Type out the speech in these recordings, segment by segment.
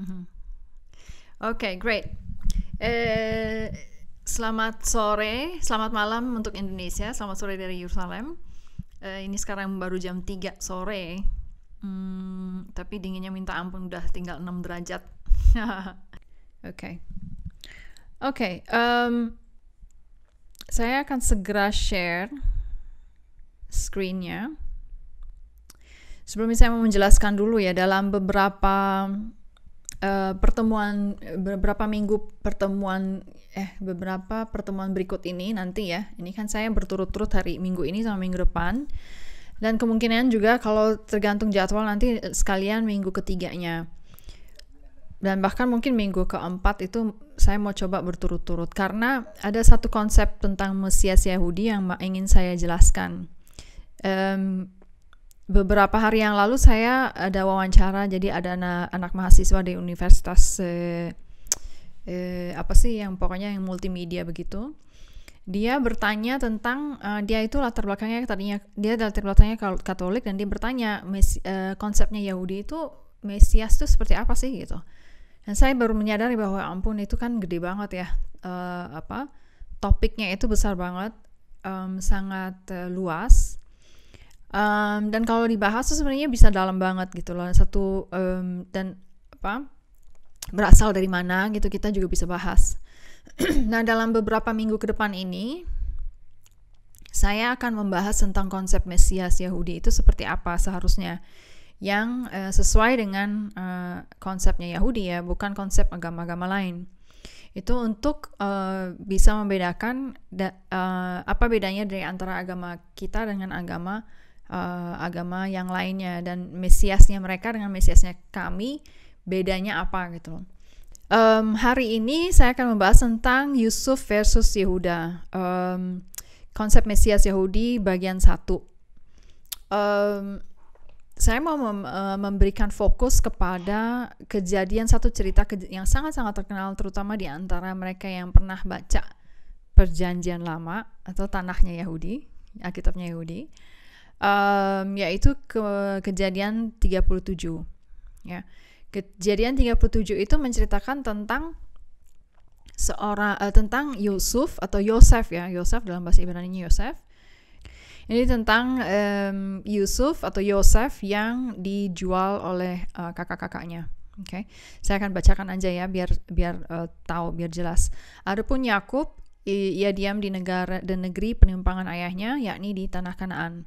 Mm-hmm. Oke, okay, great. Eh, selamat sore, selamat malam untuk Indonesia, selamat sore dari Yerusalem. Eh, ini sekarang baru jam 3 sore, hmm, tapi dinginnya minta ampun udah tinggal 6 derajat. Oke, oke. Okay, um, saya akan segera share screennya. Sebelumnya saya mau menjelaskan dulu ya dalam beberapa uh, pertemuan eh, beberapa minggu pertemuan eh beberapa pertemuan berikut ini nanti ya. Ini kan saya berturut-turut hari minggu ini sama minggu depan. Dan kemungkinan juga kalau tergantung jadwal nanti eh, sekalian minggu ketiganya. Dan bahkan mungkin minggu keempat itu saya mau coba berturut-turut karena ada satu konsep tentang Mesias Yahudi yang ingin saya jelaskan. Um, Beberapa hari yang lalu saya ada wawancara, jadi ada anak, anak mahasiswa di universitas eh, eh, apa sih yang pokoknya yang multimedia begitu. Dia bertanya tentang uh, dia itu latar belakangnya tadinya dia latar belakangnya Katolik dan dia bertanya mes, uh, konsepnya Yahudi itu Mesias itu seperti apa sih gitu. Dan saya baru menyadari bahwa ya ampun itu kan gede banget ya uh, apa topiknya itu besar banget, um, sangat uh, luas Um, dan kalau dibahas tuh sebenarnya bisa dalam banget gitu loh. Satu um, dan apa berasal dari mana gitu kita juga bisa bahas. nah dalam beberapa minggu ke depan ini saya akan membahas tentang konsep Mesias Yahudi itu seperti apa seharusnya yang uh, sesuai dengan uh, konsepnya Yahudi ya, bukan konsep agama-agama lain itu untuk uh, bisa membedakan da, uh, apa bedanya dari antara agama kita dengan agama uh, agama yang lainnya dan mesiasnya mereka dengan mesiasnya kami bedanya apa gitu loh. Um, hari ini saya akan membahas tentang Yusuf versus Yehuda. Um, konsep Mesias Yahudi bagian satu Um, saya mau mem eh, memberikan fokus kepada kejadian satu cerita ke yang sangat-sangat terkenal terutama di antara mereka yang pernah baca Perjanjian Lama atau tanahnya Yahudi, Alkitabnya Yahudi um, yaitu ke kejadian 37 ya kejadian 37 itu menceritakan tentang seorang uh, eh, tentang Yusuf atau Yosef ya Yosef dalam bahasa Ibrani Yosef ini tentang um, Yusuf atau Yosef yang dijual oleh uh, kakak-kakaknya Oke, okay. saya akan bacakan aja ya biar biar uh, tahu biar jelas. Adapun Yakub ia diam di negara dan negeri penumpangan ayahnya yakni di tanah Kanaan.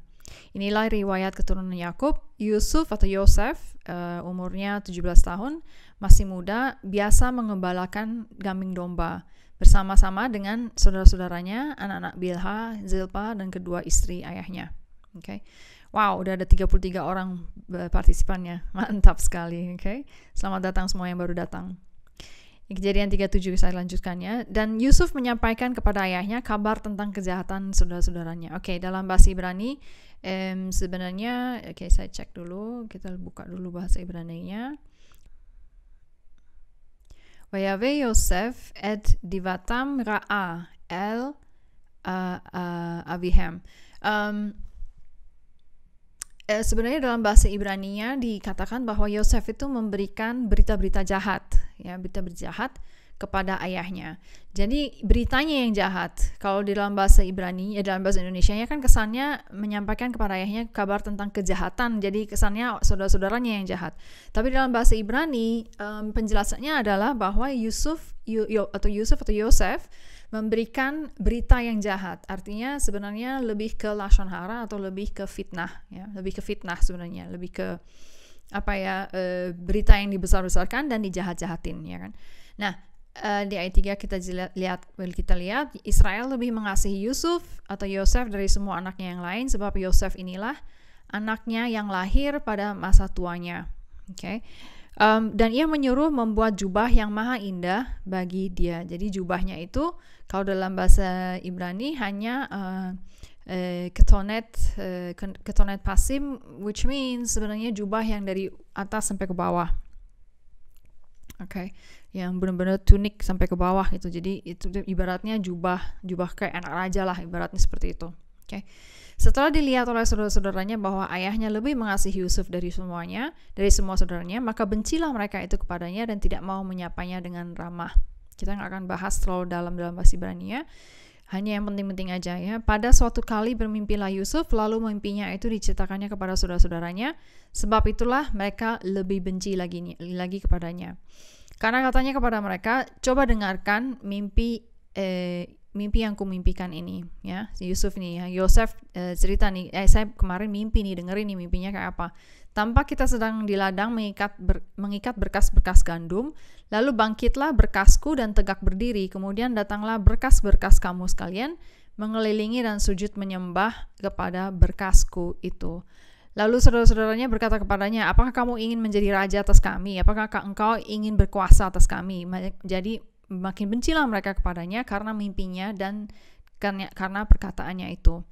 Inilah riwayat keturunan Yakub, Yusuf atau Yosef, uh, umurnya 17 tahun, masih muda, biasa mengembalakan kambing domba bersama-sama dengan saudara-saudaranya, anak-anak Bilha, Zilpa, dan kedua istri ayahnya. Oke. Okay. Wow, udah ada 33 orang eh, partisipannya. Mantap sekali, oke. Okay. Selamat datang semua yang baru datang. Kejadian 37 saya lanjutkannya. Dan Yusuf menyampaikan kepada ayahnya kabar tentang kejahatan saudara-saudaranya. Oke, okay, dalam bahasa Ibrani, um, sebenarnya oke okay, saya cek dulu kita buka dulu bahasa Ibrani-nya Wayave Yosef et divatam ra'a el uh, avihem um, eh, sebenarnya dalam bahasa Ibrani-nya dikatakan bahwa Yosef itu memberikan berita-berita jahat ya berita-berita jahat kepada ayahnya. Jadi beritanya yang jahat. Kalau di dalam bahasa Ibrani, ya dalam bahasa Indonesia ya kan kesannya menyampaikan kepada ayahnya kabar tentang kejahatan. Jadi kesannya saudara-saudaranya yang jahat. Tapi dalam bahasa Ibrani um, penjelasannya adalah bahwa Yusuf Yu, Yu, atau Yusuf atau Yosef memberikan berita yang jahat. Artinya sebenarnya lebih ke lashon hara atau lebih ke fitnah ya, lebih ke fitnah sebenarnya, lebih ke apa ya eh, berita yang dibesar-besarkan dan dijahat-jahatin ya kan. Nah, uh, di ayat 3 kita lihat kita lihat Israel lebih mengasihi Yusuf atau Yosef dari semua anaknya yang lain sebab Yosef inilah anaknya yang lahir pada masa tuanya. Oke. Okay? Um, dan ia menyuruh membuat jubah yang maha indah bagi dia. Jadi jubahnya itu kalau dalam bahasa Ibrani hanya uh, eh, uh, eh, ketonet uh, ketonet pasim which means sebenarnya jubah yang dari atas sampai ke bawah. Oke. Okay yang benar-benar tunik sampai ke bawah gitu jadi itu ibaratnya jubah jubah kayak anak raja lah ibaratnya seperti itu oke okay. setelah dilihat oleh saudara-saudaranya bahwa ayahnya lebih mengasihi Yusuf dari semuanya dari semua saudaranya maka bencilah mereka itu kepadanya dan tidak mau menyapanya dengan ramah kita nggak akan bahas terlalu dalam dalam bahasa Ibrani ya hanya yang penting-penting aja ya. Pada suatu kali bermimpilah Yusuf, lalu mimpinya itu diceritakannya kepada saudara-saudaranya. Sebab itulah mereka lebih benci lagi lagi kepadanya. Karena katanya kepada mereka, coba dengarkan mimpi eh, mimpi yang kumimpikan ini ya Yusuf nih ya Yosef eh, cerita nih eh, saya kemarin mimpi nih dengerin nih mimpinya kayak apa Tanpa kita sedang di ladang mengikat ber, mengikat berkas-berkas gandum lalu bangkitlah berkasku dan tegak berdiri kemudian datanglah berkas-berkas kamu sekalian mengelilingi dan sujud menyembah kepada berkasku itu Lalu saudara-saudaranya berkata kepadanya, apakah kamu ingin menjadi raja atas kami? Apakah engkau ingin berkuasa atas kami? Jadi makin bencilah mereka kepadanya karena mimpinya dan karena perkataannya itu.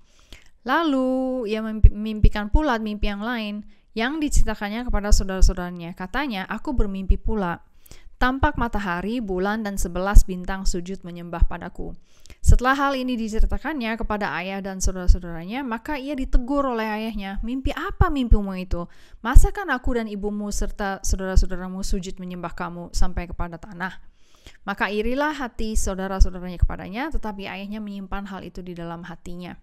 Lalu ia memimpikan pula mimpi yang lain yang dicitakannya kepada saudara-saudaranya. Katanya, aku bermimpi pula Tampak matahari, bulan, dan sebelas bintang sujud menyembah padaku. Setelah hal ini diceritakannya kepada ayah dan saudara-saudaranya, maka ia ditegur oleh ayahnya, mimpi apa mimpimu itu? Masakan aku dan ibumu serta saudara-saudaramu sujud menyembah kamu sampai kepada tanah? Maka irilah hati saudara-saudaranya kepadanya, tetapi ayahnya menyimpan hal itu di dalam hatinya.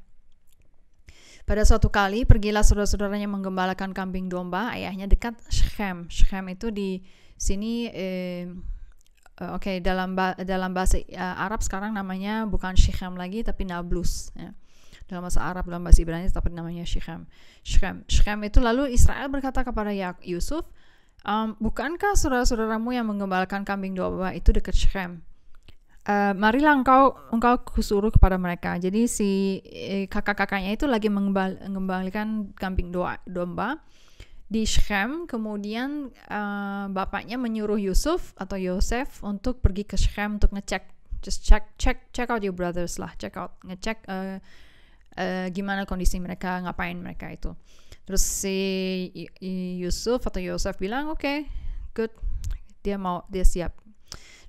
Pada suatu kali, pergilah saudara-saudaranya menggembalakan kambing domba, ayahnya dekat Shechem. Shechem itu di sini eh, eh oke okay, dalam dalam bahasa eh, Arab sekarang namanya bukan shikham lagi tapi nablus ya. dalam bahasa Arab dalam bahasa Ibrani tapi namanya shikham shikham shikham itu lalu Israel berkata kepada ya-, Yusuf um, bukankah saudara-saudaramu yang mengembalikan kambing domba itu dekat Shechem? Uh, eh, marilah engkau engkau kusuruh kepada mereka. Jadi si eh, kakak-kakaknya itu lagi mengembal, mengembalikan kambing doa, domba di Shem, kemudian uh, bapaknya menyuruh Yusuf atau Yosef untuk pergi ke Shem untuk ngecek, just check, check, check out your brothers lah, check out, ngecek uh, uh, gimana kondisi mereka, ngapain mereka itu. Terus si Yusuf atau Yosef bilang, oke, okay, good, dia mau, dia siap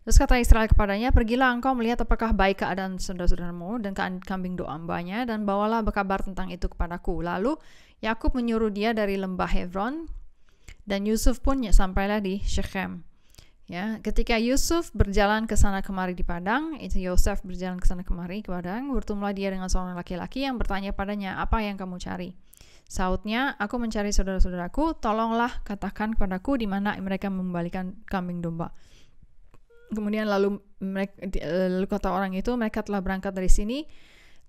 Terus kata Israel kepadanya, pergilah engkau melihat apakah baik keadaan saudara-saudaramu dan kambing doambanya, dan bawalah berkabar tentang itu kepadaku. Lalu Yakub menyuruh dia dari lembah Hebron, dan Yusuf pun ya, sampailah di Shechem. Ya, ketika Yusuf berjalan ke sana kemari di padang, itu Yosef berjalan ke sana kemari ke padang, bertemulah dia dengan seorang laki-laki yang bertanya padanya, "Apa yang kamu cari?" Sautnya, "Aku mencari saudara-saudaraku, tolonglah katakan kepadaku di mana mereka membalikan kambing domba." kemudian lalu mereka lalu kata orang itu mereka telah berangkat dari sini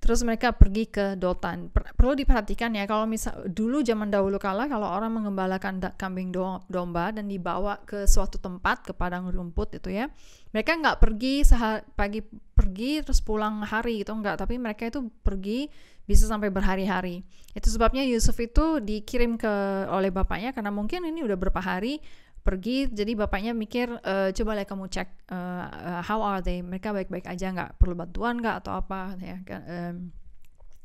terus mereka pergi ke Dotan. Per perlu diperhatikan ya kalau misal dulu zaman dahulu kala kalau orang mengembalakan da kambing do domba dan dibawa ke suatu tempat ke padang rumput itu ya, mereka nggak pergi pagi pergi terus pulang hari gitu nggak, tapi mereka itu pergi bisa sampai berhari-hari. Itu sebabnya Yusuf itu dikirim ke oleh bapaknya karena mungkin ini udah berapa hari pergi jadi bapaknya mikir e, coba lah kamu cek uh, how are they mereka baik-baik aja nggak perlu bantuan nggak atau apa ya kan um,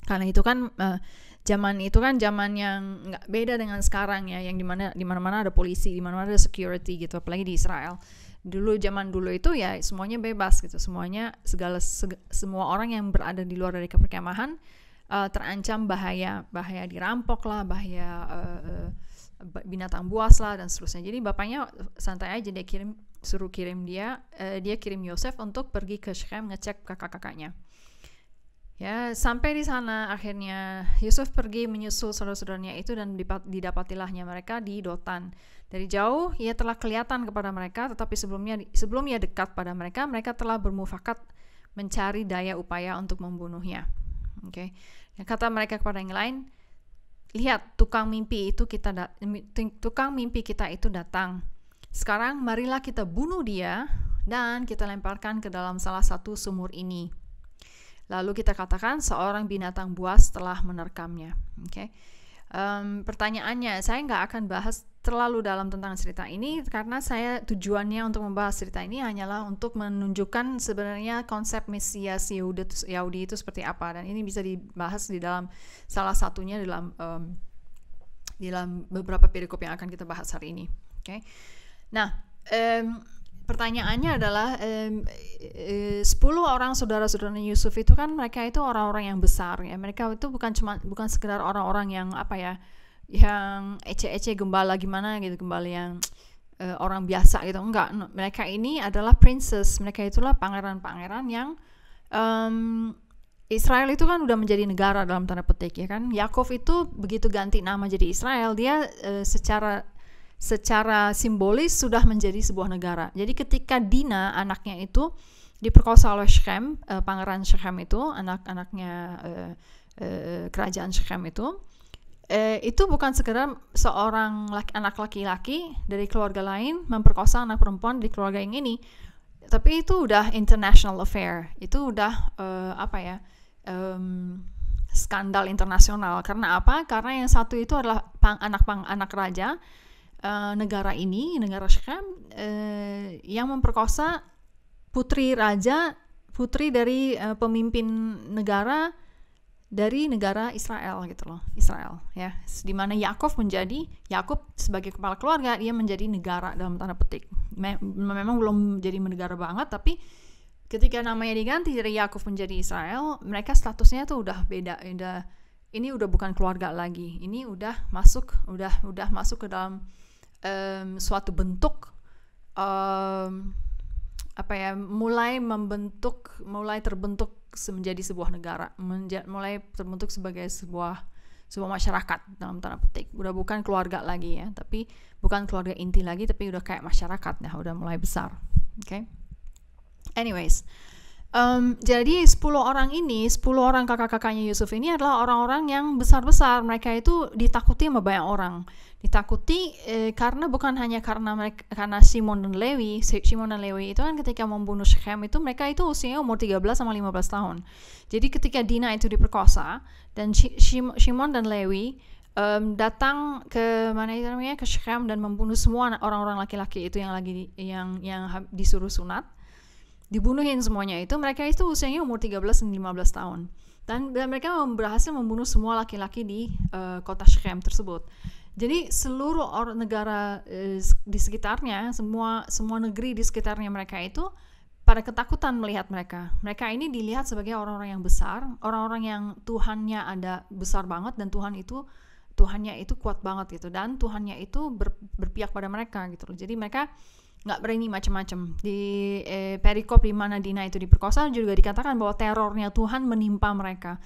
karena itu kan uh, zaman itu kan zaman yang nggak beda dengan sekarang ya yang dimana dimana mana ada polisi dimana mana ada security gitu apalagi di Israel dulu zaman dulu itu ya semuanya bebas gitu semuanya segala seg semua orang yang berada di luar dari keperkemahan uh, terancam bahaya bahaya dirampok lah bahaya uh, uh, binatang buas lah dan seterusnya. Jadi bapaknya santai aja dia kirim suruh kirim dia uh, dia kirim Yosef untuk pergi ke Shechem ngecek kakak-kakaknya. Ya, sampai di sana akhirnya Yusuf pergi menyusul saudara-saudaranya itu dan didapatilahnya mereka di Dotan. Dari jauh ia telah kelihatan kepada mereka, tetapi sebelumnya sebelum ia dekat pada mereka, mereka telah bermufakat mencari daya upaya untuk membunuhnya. Oke. Okay. Kata mereka kepada yang lain, Lihat, tukang mimpi itu kita tukang mimpi kita itu datang. Sekarang marilah kita bunuh dia dan kita lemparkan ke dalam salah satu sumur ini. Lalu kita katakan seorang binatang buas telah menerkamnya. Oke. Okay? um, pertanyaannya saya nggak akan bahas terlalu dalam tentang cerita ini karena saya tujuannya untuk membahas cerita ini hanyalah untuk menunjukkan sebenarnya konsep Mesias Yahudi, Yahudi itu seperti apa dan ini bisa dibahas di dalam salah satunya dalam um, dalam beberapa perikop yang akan kita bahas hari ini oke okay? nah um, pertanyaannya adalah um, uh, 10 orang saudara-saudara Yusuf itu kan mereka itu orang-orang yang besar ya. Mereka itu bukan cuma bukan sekedar orang-orang yang apa ya yang ece-ece gembala gimana gitu, gembala yang uh, orang biasa gitu. Enggak, mereka ini adalah princess. Mereka itulah pangeran-pangeran yang um, Israel itu kan udah menjadi negara dalam tanda petik ya kan. Yakov itu begitu ganti nama jadi Israel, dia eh, secara secara simbolis sudah menjadi sebuah negara. Jadi ketika Dina anaknya itu diperkosa oleh Shechem, eh, pangeran Shechem itu, anak-anaknya eh, uh, kerajaan Shechem itu, eh, itu bukan sekedar seorang laki, anak laki-laki dari keluarga lain memperkosa anak perempuan di keluarga yang ini, tapi itu udah international affair, itu udah eh, apa ya? Um, skandal internasional karena apa? Karena yang satu itu adalah pang, anak pang, anak raja, uh, negara ini, negara Shem uh, eh, yang memperkosa putri raja, putri dari uh, pemimpin negara dari negara Israel gitu loh, Israel ya. Di mana Yakov menjadi Yakub sebagai kepala keluarga dia menjadi negara dalam tanda petik. Mem Memang belum jadi negara banget tapi ketika namanya diganti dari Yakov menjadi Israel, mereka statusnya tuh udah beda, udah ini udah bukan keluarga lagi. Ini udah masuk, udah udah masuk ke dalam um, suatu bentuk um, apa ya mulai membentuk mulai terbentuk menjadi sebuah negara menja mulai terbentuk sebagai sebuah sebuah masyarakat dalam tanda petik udah bukan keluarga lagi ya tapi bukan keluarga inti lagi tapi udah kayak masyarakat ya udah mulai besar oke okay? anyways um, jadi 10 orang ini 10 orang kakak-kakaknya Yusuf ini adalah orang-orang yang besar-besar mereka itu ditakuti sama banyak orang Ditakuti eh, karena bukan hanya karena mereka karena Simon dan Lewi, Simon dan Lewi itu kan ketika membunuh Shechem itu mereka itu usianya umur 13 sama 15 tahun. Jadi ketika Dina itu diperkosa dan Simon dan Lewi um, datang ke mana itu namanya ke Shechem dan membunuh semua orang-orang laki-laki itu yang lagi yang yang disuruh sunat. Dibunuhin semuanya itu mereka itu usianya umur 13 dan 15 tahun dan, dan mereka berhasil membunuh semua laki-laki di uh, kota Shechem tersebut. Jadi seluruh orang negara eh, di sekitarnya, semua semua negeri di sekitarnya mereka itu pada ketakutan melihat mereka. Mereka ini dilihat sebagai orang-orang yang besar, orang-orang yang Tuhannya ada besar banget dan Tuhan itu Tuhannya itu kuat banget gitu dan Tuhannya itu ber, berpihak pada mereka gitu Jadi mereka nggak berani macam-macam di eh, perikop di mana Dina itu diperkosa juga dikatakan bahwa terornya Tuhan menimpa mereka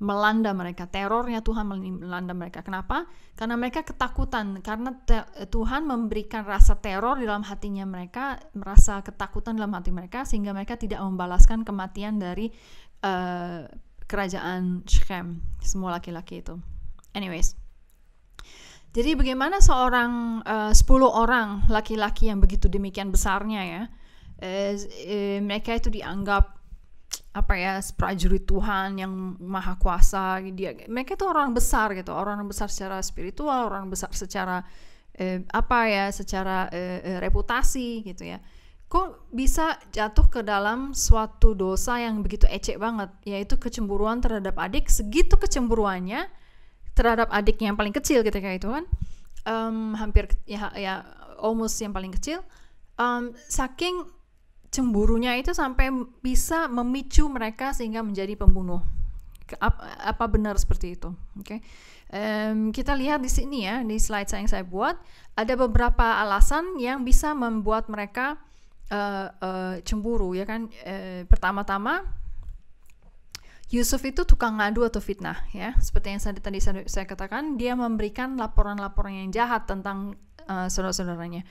melanda mereka. Terornya Tuhan melanda mereka. Kenapa? Karena mereka ketakutan. Karena Tuhan memberikan rasa teror di dalam hatinya mereka, merasa ketakutan dalam hati mereka, sehingga mereka tidak membalaskan kematian dari uh, kerajaan Shechem. Semua laki-laki itu. Anyways, jadi bagaimana seorang eh, uh, 10 orang laki-laki yang begitu demikian besarnya ya, uh, uh, mereka itu dianggap apa ya prajurit Tuhan yang maha kuasa dia mereka itu orang besar gitu orang besar secara spiritual orang besar secara eh, apa ya secara eh, eh reputasi gitu ya kok bisa jatuh ke dalam suatu dosa yang begitu ecek banget yaitu kecemburuan terhadap adik segitu kecemburuannya terhadap adik yang paling kecil gitu ketika itu kan um, hampir ya ya almost yang paling kecil um, saking cemburunya itu sampai bisa memicu mereka sehingga menjadi pembunuh apa, benar seperti itu oke okay? um, kita lihat di sini ya di slide yang saya buat ada beberapa alasan yang bisa membuat mereka uh, uh, cemburu ya kan uh, pertama-tama Yusuf itu tukang ngadu atau fitnah ya seperti yang saya, tadi katakan dia memberikan laporan-laporan yang jahat tentang uh, saudara-saudaranya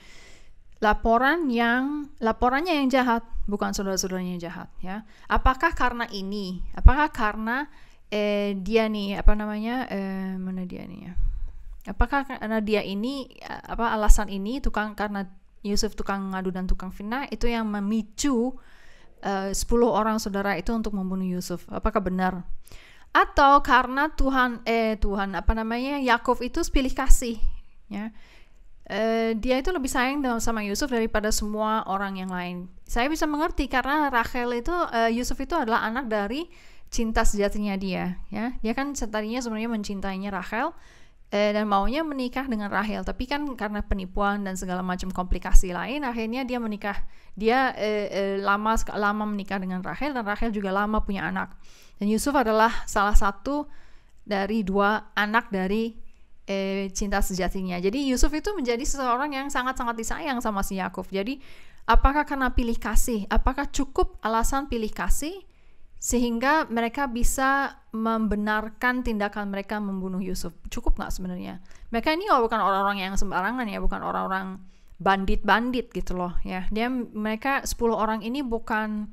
laporan yang laporannya yang jahat, bukan saudara-saudaranya yang jahat, ya. Apakah karena ini? Apakah karena eh, dia nih apa namanya? Eh, mana dia nih ya? Apakah karena dia ini apa alasan ini tukang karena Yusuf tukang ngadu dan tukang fina itu yang memicu eh, 10 orang saudara itu untuk membunuh Yusuf. Apakah benar? Atau karena Tuhan eh Tuhan apa namanya Yakov itu pilih kasih ya. Eh, dia itu lebih sayang sama Yusuf daripada semua orang yang lain. Saya bisa mengerti karena Rachel itu uh, Yusuf itu adalah anak dari cinta sejatinya dia, ya. Dia kan tadinya sebenarnya mencintainya Rachel eh, dan maunya menikah dengan Rachel, tapi kan karena penipuan dan segala macam komplikasi lain, akhirnya dia menikah. Dia eh, eh, lama lama menikah dengan Rachel dan Rachel juga lama punya anak. Dan Yusuf adalah salah satu dari dua anak dari eh, cinta sejatinya. Jadi Yusuf itu menjadi seseorang yang sangat-sangat disayang sama si Yakub. Jadi apakah karena pilih kasih? Apakah cukup alasan pilih kasih sehingga mereka bisa membenarkan tindakan mereka membunuh Yusuf? Cukup nggak sebenarnya? Mereka ini bukan orang-orang yang sembarangan ya, bukan orang-orang bandit-bandit gitu loh ya. Dia mereka 10 orang ini bukan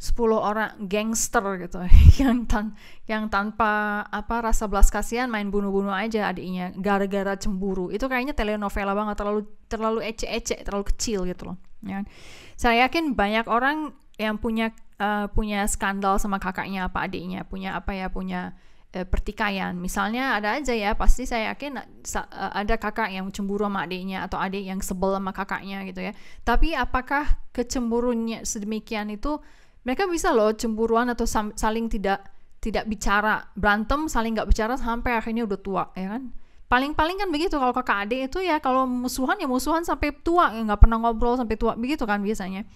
10 orang gangster gitu yang tan yang tanpa apa rasa belas kasihan main bunuh-bunuh aja adiknya gara-gara cemburu itu kayaknya telenovela banget terlalu terlalu ece-ece terlalu kecil gitu loh ya kan? saya yakin banyak orang yang punya uh, punya skandal sama kakaknya apa adiknya punya apa ya punya uh, pertikaian misalnya ada aja ya pasti saya yakin eh, ada kakak yang cemburu sama adiknya atau adik yang sebel sama kakaknya gitu ya tapi apakah kecemburunya sedemikian itu mereka bisa loh cemburuan atau saling tidak tidak bicara berantem saling nggak bicara sampai akhirnya udah tua ya kan paling-paling kan begitu kalau kakak adik itu ya kalau musuhan ya musuhan sampai tua ya nggak pernah ngobrol sampai tua begitu kan biasanya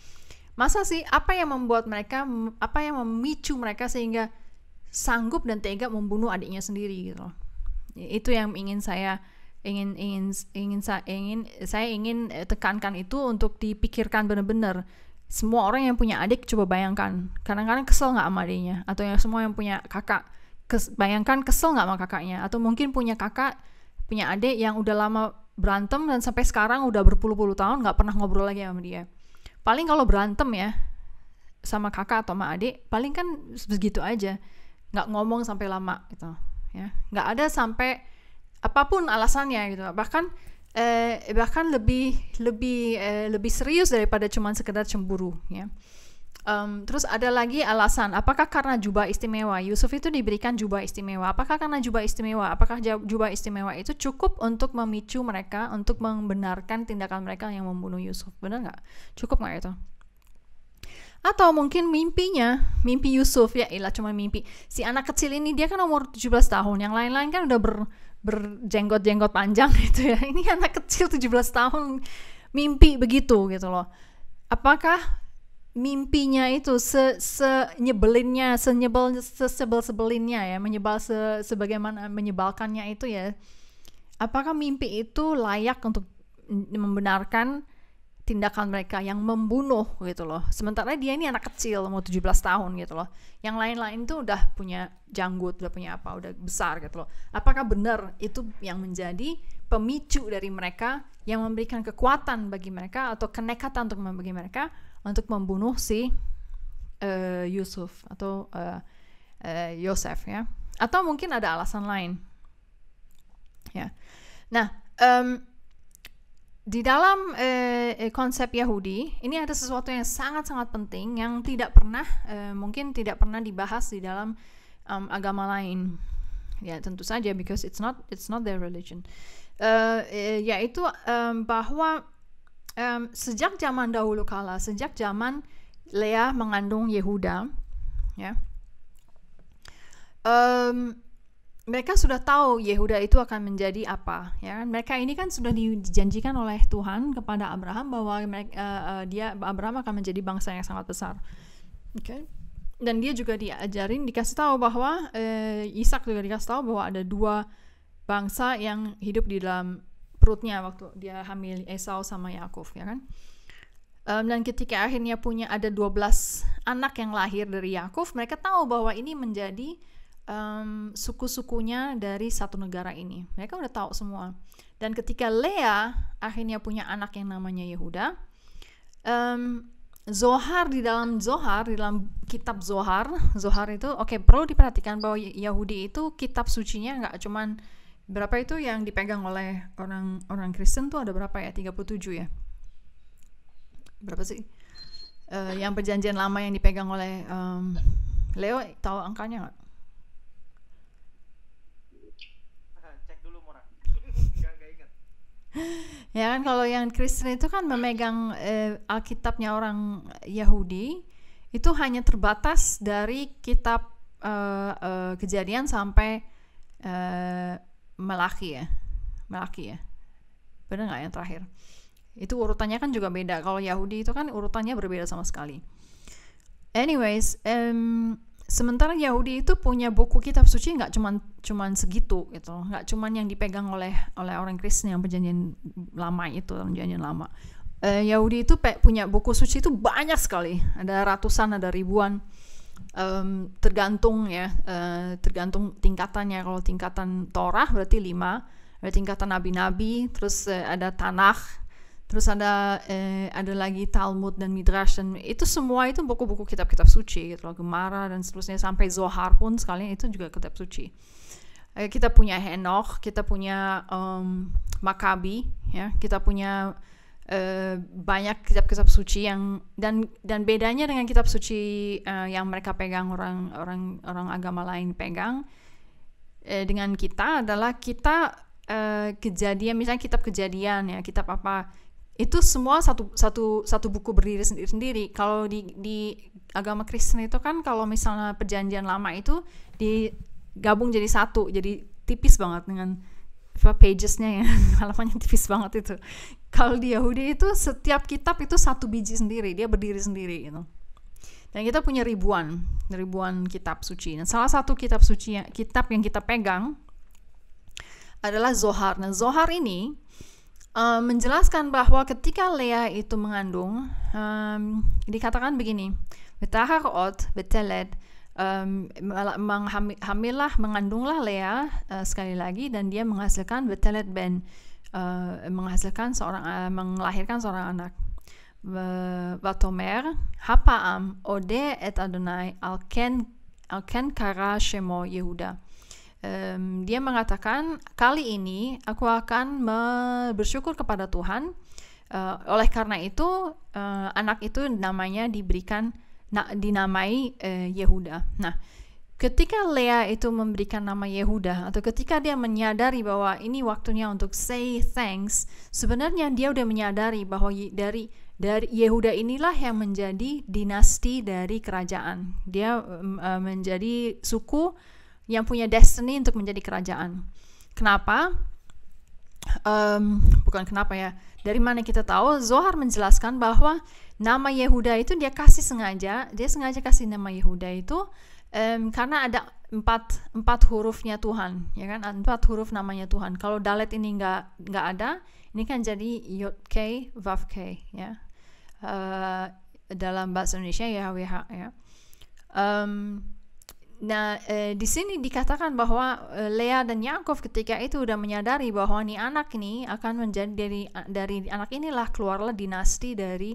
masa sih apa yang membuat mereka apa yang memicu mereka sehingga sanggup dan tega membunuh adiknya sendiri gitu loh. itu yang ingin saya ingin ingin ingin saya ingin saya ingin eh, tekankan itu untuk dipikirkan benar-benar semua orang yang punya adik coba bayangkan kadang-kadang kesel nggak sama adiknya atau yang semua yang punya kakak kes, bayangkan kesel nggak sama kakaknya atau mungkin punya kakak punya adik yang udah lama berantem dan sampai sekarang udah berpuluh-puluh tahun nggak pernah ngobrol lagi sama dia paling kalau berantem ya sama kakak atau sama adik paling kan segitu aja nggak ngomong sampai lama gitu ya nggak ada sampai apapun alasannya gitu bahkan eh, bahkan lebih lebih eh, lebih serius daripada cuma sekedar cemburu ya Um, terus ada lagi alasan, apakah karena jubah istimewa? Yusuf itu diberikan jubah istimewa. Apakah karena jubah istimewa? Apakah jubah istimewa itu cukup untuk memicu mereka untuk membenarkan tindakan mereka yang membunuh Yusuf? Benar nggak? Cukup nggak itu? Atau mungkin mimpinya, mimpi Yusuf ya ilah cuma mimpi. Si anak kecil ini dia kan umur 17 tahun, yang lain-lain kan udah ber, berjenggot-jenggot panjang gitu ya. Ini anak kecil 17 tahun mimpi begitu gitu loh. Apakah mimpinya itu se senyebelinnya, senyebel sesebel-sebelinnya ya, menyebal se sebagaimana menyebalkannya itu ya. Apakah mimpi itu layak untuk membenarkan tindakan mereka yang membunuh gitu loh. Sementara dia ini anak kecil mau 17 tahun gitu loh. Yang lain-lain tuh udah punya janggut, udah punya apa, udah besar gitu loh. Apakah benar itu yang menjadi pemicu dari mereka yang memberikan kekuatan bagi mereka atau kenekatan untuk bagi mereka untuk membunuh si uh, Yusuf atau uh, uh, Yosef ya. Atau mungkin ada alasan lain. Ya. Nah, um, di dalam eh, eh, konsep Yahudi ini ada sesuatu yang sangat-sangat penting yang tidak pernah eh, mungkin tidak pernah dibahas di dalam um, agama lain ya tentu saja because it's not it's not their religion uh, yaitu um, bahwa um, sejak zaman dahulu kala sejak zaman leah mengandung Yehuda ya um, mereka sudah tahu Yehuda itu akan menjadi apa, ya kan? Mereka ini kan sudah dijanjikan oleh Tuhan kepada Abraham bahwa uh, dia Abraham akan menjadi bangsa yang sangat besar, oke? Okay? Dan dia juga diajarin, dikasih tahu bahwa uh, Ishak juga dikasih tahu bahwa ada dua bangsa yang hidup di dalam perutnya waktu dia hamil Esau sama Yakub, ya kan? Um, dan ketika akhirnya punya ada 12 anak yang lahir dari Yakub, mereka tahu bahwa ini menjadi um, suku-sukunya dari satu negara ini. Mereka udah tahu semua. Dan ketika Lea akhirnya punya anak yang namanya Yehuda, um, Zohar di dalam Zohar di dalam kitab Zohar, Zohar itu oke okay, perlu diperhatikan bahwa Yahudi itu kitab sucinya nggak cuman berapa itu yang dipegang oleh orang orang Kristen tuh ada berapa ya 37 ya berapa sih uh, yang perjanjian lama yang dipegang oleh um, Leo tahu angkanya nggak ya kan kalau yang Kristen itu kan memegang eh, Alkitabnya orang Yahudi itu hanya terbatas dari kitab eh, eh, Kejadian sampai eh, Melaki ya, Melaki ya, benar nggak yang terakhir? Itu urutannya kan juga beda. Kalau Yahudi itu kan urutannya berbeda sama sekali. Anyways, um, sementara Yahudi itu punya buku kitab suci nggak cuman cuman segitu gitu nggak cuman yang dipegang oleh oleh orang Kristen yang perjanjian lama itu perjanjian lama eh, Yahudi itu pe, punya buku suci itu banyak sekali ada ratusan ada ribuan um, tergantung ya uh, tergantung tingkatannya kalau tingkatan Torah berarti lima ada tingkatan nabi-nabi terus uh, ada Tanakh terus ada eh, ada lagi Talmud dan Midrash dan itu semua itu buku-buku kitab-kitab suci gitu loh Gemara dan seterusnya sampai Zohar pun sekalian itu juga kitab suci eh, kita punya Henokh kita punya um, Makabi ya kita punya Uh, banyak kitab-kitab suci yang dan dan bedanya dengan kitab suci uh, yang mereka pegang orang orang orang agama lain pegang uh, dengan kita adalah kita uh, kejadian misalnya kitab kejadian ya kitab apa itu semua satu satu satu buku berdiri sendiri sendiri kalau di di agama Kristen itu kan kalau misalnya perjanjian lama itu digabung jadi satu jadi tipis banget dengan apa pagesnya ya halamannya tipis banget itu kalau di Yahudi itu setiap kitab itu satu biji sendiri dia berdiri sendiri gitu dan kita punya ribuan ribuan kitab suci dan salah satu kitab suci kitab yang kita pegang adalah Zohar nah Zohar ini um, menjelaskan bahwa ketika Lea itu mengandung, um, dikatakan begini, betaharot betelet, um, menghamilah, mengandunglah Lea uh, sekali lagi dan dia menghasilkan betelet ben, uh, menghasilkan seorang, uh, melahirkan seorang anak. Vatomer, hapaam, ode et Adonai, alken, alken kara shemo Yehuda um, dia mengatakan kali ini aku akan bersyukur kepada Tuhan. Uh, oleh karena itu uh, anak itu namanya diberikan na dinamai uh, Yehuda. Nah, ketika Leah itu memberikan nama Yehuda atau ketika dia menyadari bahwa ini waktunya untuk say thanks, sebenarnya dia udah menyadari bahwa dari dari Yehuda inilah yang menjadi dinasti dari kerajaan. Dia uh, menjadi suku yang punya destiny untuk menjadi kerajaan. Kenapa? Um, bukan kenapa ya. Dari mana kita tahu? Zohar menjelaskan bahwa nama Yehuda itu dia kasih sengaja, dia sengaja kasih nama Yehuda itu um, karena ada empat empat hurufnya Tuhan, ya kan? Empat huruf namanya Tuhan. Kalau Dalet ini nggak nggak ada, ini kan jadi Yod K Vav K, ya. Uh, dalam bahasa Indonesia ya YHWH ya. Um, Nah, e, di sini dikatakan bahwa e, Lea dan Yakov ketika itu sudah menyadari bahwa nih anak ini akan menjadi dari dari anak inilah keluarlah dinasti dari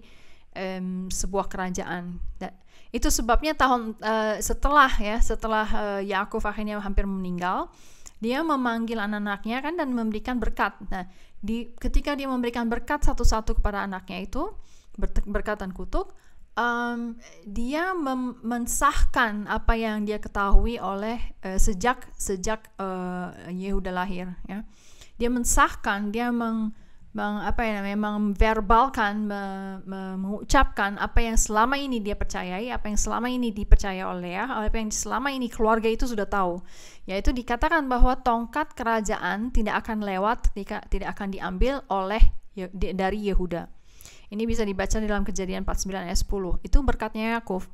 e, sebuah kerajaan. Dan itu sebabnya tahun e, setelah ya, setelah e, Yakov akhirnya hampir meninggal, dia memanggil anak-anaknya kan dan memberikan berkat. Nah, di ketika dia memberikan berkat satu-satu kepada anaknya itu, berkat dan kutuk, um, dia mem- mensahkan apa yang dia ketahui oleh uh, sejak sejak uh, Yehuda lahir ya dia mensahkan dia meng, meng apa ya namanya verbalkan me, me, mengucapkan apa yang selama ini dia percayai apa yang selama ini dipercaya oleh ya apa yang selama ini keluarga itu sudah tahu yaitu dikatakan bahwa tongkat kerajaan tidak akan lewat tidak akan diambil oleh dari Yehuda ini bisa dibaca di dalam kejadian 49 ayat 10. Itu berkatnya Yakub.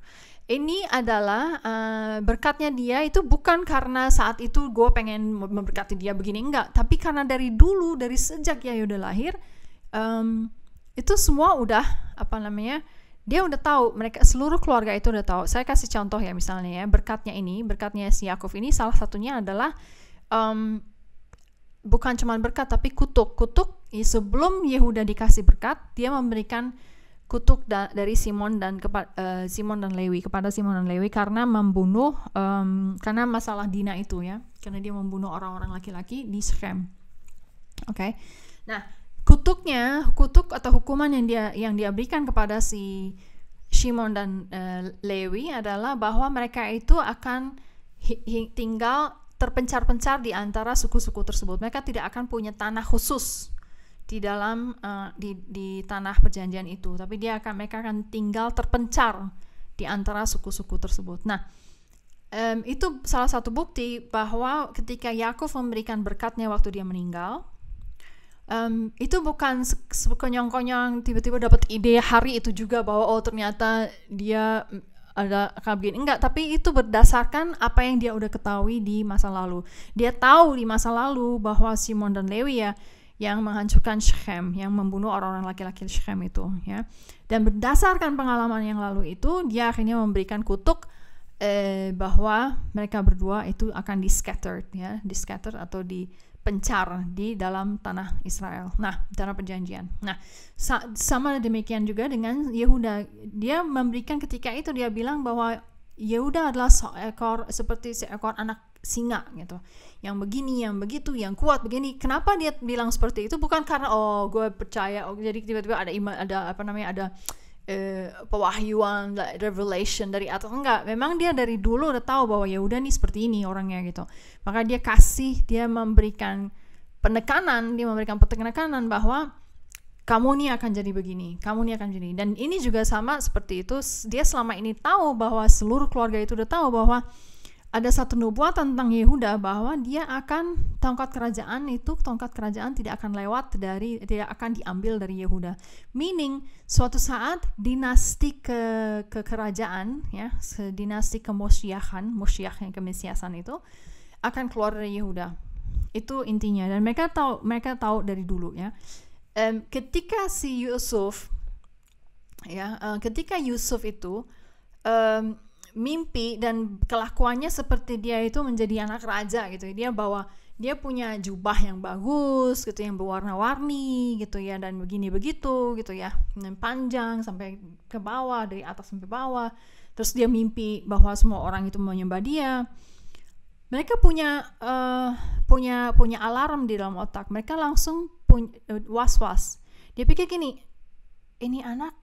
Ini adalah uh, berkatnya dia itu bukan karena saat itu gue pengen memberkati dia begini enggak, tapi karena dari dulu dari sejak ya udah lahir um, itu semua udah apa namanya dia udah tahu mereka seluruh keluarga itu udah tahu. Saya kasih contoh ya misalnya ya berkatnya ini berkatnya si Yakub ini salah satunya adalah um, bukan cuma berkat tapi kutuk kutuk sebelum Yehuda dikasih berkat, dia memberikan kutuk da dari Simon dan kepa uh, Simon dan Lewi kepada Simon dan Lewi karena membunuh um, karena masalah Dina itu ya karena dia membunuh orang-orang laki-laki di Shechem. Oke. Okay. Nah, kutuknya, kutuk atau hukuman yang dia yang dia berikan kepada si Simon dan uh, Lewi adalah bahwa mereka itu akan tinggal terpencar-pencar di antara suku-suku tersebut. Mereka tidak akan punya tanah khusus di dalam uh, di, di tanah perjanjian itu, tapi dia akan mereka akan tinggal terpencar di antara suku-suku tersebut. Nah, um, itu salah satu bukti bahwa ketika Yakub memberikan berkatnya waktu dia meninggal, um, itu bukan sekonyong-konyong tiba-tiba dapat ide hari itu juga bahwa oh ternyata dia ada kabin enggak tapi itu berdasarkan apa yang dia udah ketahui di masa lalu dia tahu di masa lalu bahwa Simon dan Lewi ya yang menghancurkan Shechem, yang membunuh orang-orang laki-laki Shechem itu, ya. Dan berdasarkan pengalaman yang lalu itu, dia akhirnya memberikan kutuk eh, bahwa mereka berdua itu akan discattered, ya, discattered atau dipencar di dalam tanah Israel. Nah, cara perjanjian. Nah, sa sama demikian juga dengan Yehuda, dia memberikan ketika itu dia bilang bahwa ya udah adalah seekor seperti seekor anak singa gitu yang begini yang begitu yang kuat begini kenapa dia bilang seperti itu bukan karena oh gue percaya oh jadi tiba-tiba ada iman ada apa namanya ada eh, pewahyuan revelation dari atau enggak memang dia dari dulu udah tahu bahwa ya udah nih seperti ini orangnya gitu maka dia kasih dia memberikan penekanan dia memberikan penekanan bahwa kamu nih akan jadi begini, kamu nih akan jadi. Dan ini juga sama seperti itu, dia selama ini tahu bahwa seluruh keluarga itu udah tahu bahwa ada satu nubuat tentang Yehuda bahwa dia akan tongkat kerajaan itu tongkat kerajaan tidak akan lewat dari tidak akan diambil dari Yehuda. Meaning suatu saat dinasti ke kerajaan ya, dinasti kemosyahan, mosyah yang kemesiasan itu akan keluar dari Yehuda. Itu intinya dan mereka tahu mereka tahu dari dulu ya um, ketika si Yusuf ya uh, ketika Yusuf itu um, mimpi dan kelakuannya seperti dia itu menjadi anak raja gitu dia bawa dia punya jubah yang bagus gitu yang berwarna-warni gitu ya dan begini begitu gitu ya dan panjang sampai ke bawah dari atas sampai bawah terus dia mimpi bahwa semua orang itu menyembah dia mereka punya uh, punya punya alarm di dalam otak mereka langsung Eh, was-was. Dia pikir gini, ini anak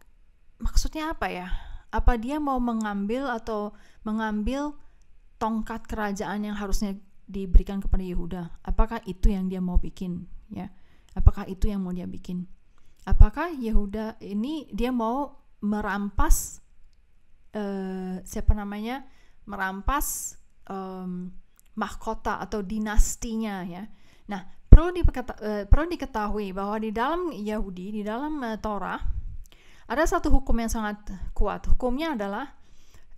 maksudnya apa ya? Apa dia mau mengambil atau mengambil tongkat kerajaan yang harusnya diberikan kepada Yehuda? Apakah itu yang dia mau bikin, ya? Apakah itu yang mau dia bikin? Apakah Yehuda ini dia mau merampas uh, siapa namanya? merampas um, mahkota atau dinastinya ya. Nah, Perlu, diketa, eh, perlu diketahui bahwa di dalam Yahudi, di dalam uh, Torah, ada satu hukum yang sangat kuat. Hukumnya adalah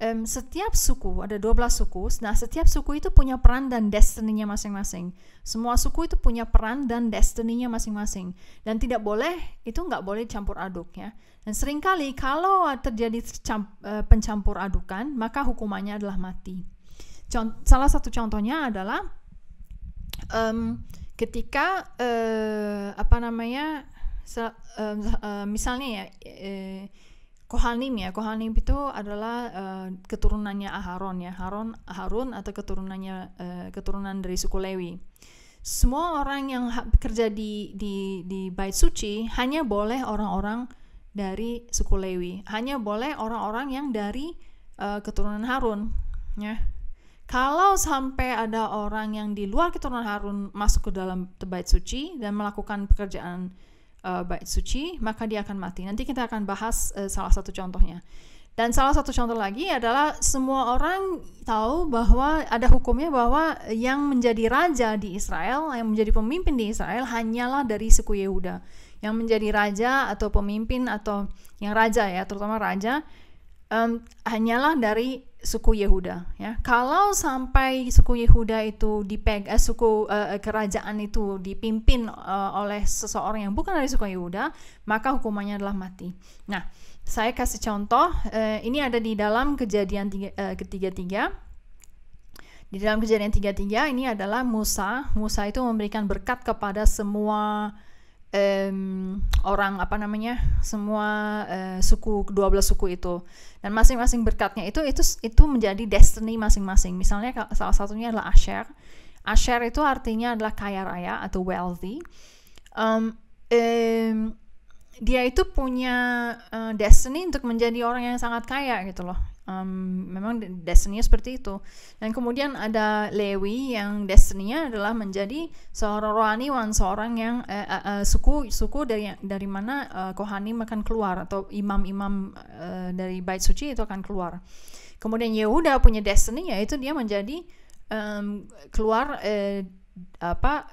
um, setiap suku, ada 12 suku, nah setiap suku itu punya peran dan destininya masing-masing. Semua suku itu punya peran dan destininya masing-masing. Dan tidak boleh, itu nggak boleh campur aduk ya. Dan seringkali kalau terjadi eh, pencampur adukan, maka hukumannya adalah mati. salah satu contohnya adalah um, ketika uh, apa namanya uh, uh, misalnya ya uh, Kohanim ya, Kohanim itu adalah uh, keturunannya Aharon ya, Harun, Harun atau keturunannya uh, keturunan dari suku Lewi. Semua orang yang kerja di di di bait suci hanya boleh orang-orang dari suku Lewi, hanya boleh orang-orang yang dari uh, keturunan Harun ya. Kalau sampai ada orang yang di luar keturunan Harun masuk ke dalam bait suci dan melakukan pekerjaan uh, bait suci, maka dia akan mati. Nanti kita akan bahas uh, salah satu contohnya. Dan salah satu contoh lagi adalah semua orang tahu bahwa ada hukumnya bahwa yang menjadi raja di Israel, yang menjadi pemimpin di Israel hanyalah dari suku Yehuda. Yang menjadi raja atau pemimpin atau yang raja ya, terutama raja um, hanyalah dari suku Yehuda ya. Kalau sampai suku Yehuda itu dipeg eh, suku eh, eh, kerajaan itu dipimpin eh, oleh seseorang yang bukan dari suku Yehuda, maka hukumannya adalah mati. Nah, saya kasih contoh eh, ini ada di dalam kejadian tiga, eh, ketiga-tiga. Di dalam kejadian tiga tiga ini adalah Musa. Musa itu memberikan berkat kepada semua um, orang apa namanya semua uh, suku kedua belas suku itu dan masing-masing berkatnya itu itu itu menjadi destiny masing-masing misalnya salah satunya adalah asher asher itu artinya adalah kaya raya atau wealthy um, um, dia itu punya uh, destiny untuk menjadi orang yang sangat kaya gitu loh Um, memang destiny seperti itu. Dan kemudian ada Lewi yang destiny nya adalah menjadi seorang rohaniwan, seorang yang uh, uh, uh, suku suku dari dari mana uh, kohani akan keluar atau imam-imam uh, dari bait suci itu akan keluar. Kemudian Yehuda punya destiny yaitu dia menjadi um, keluar uh, apa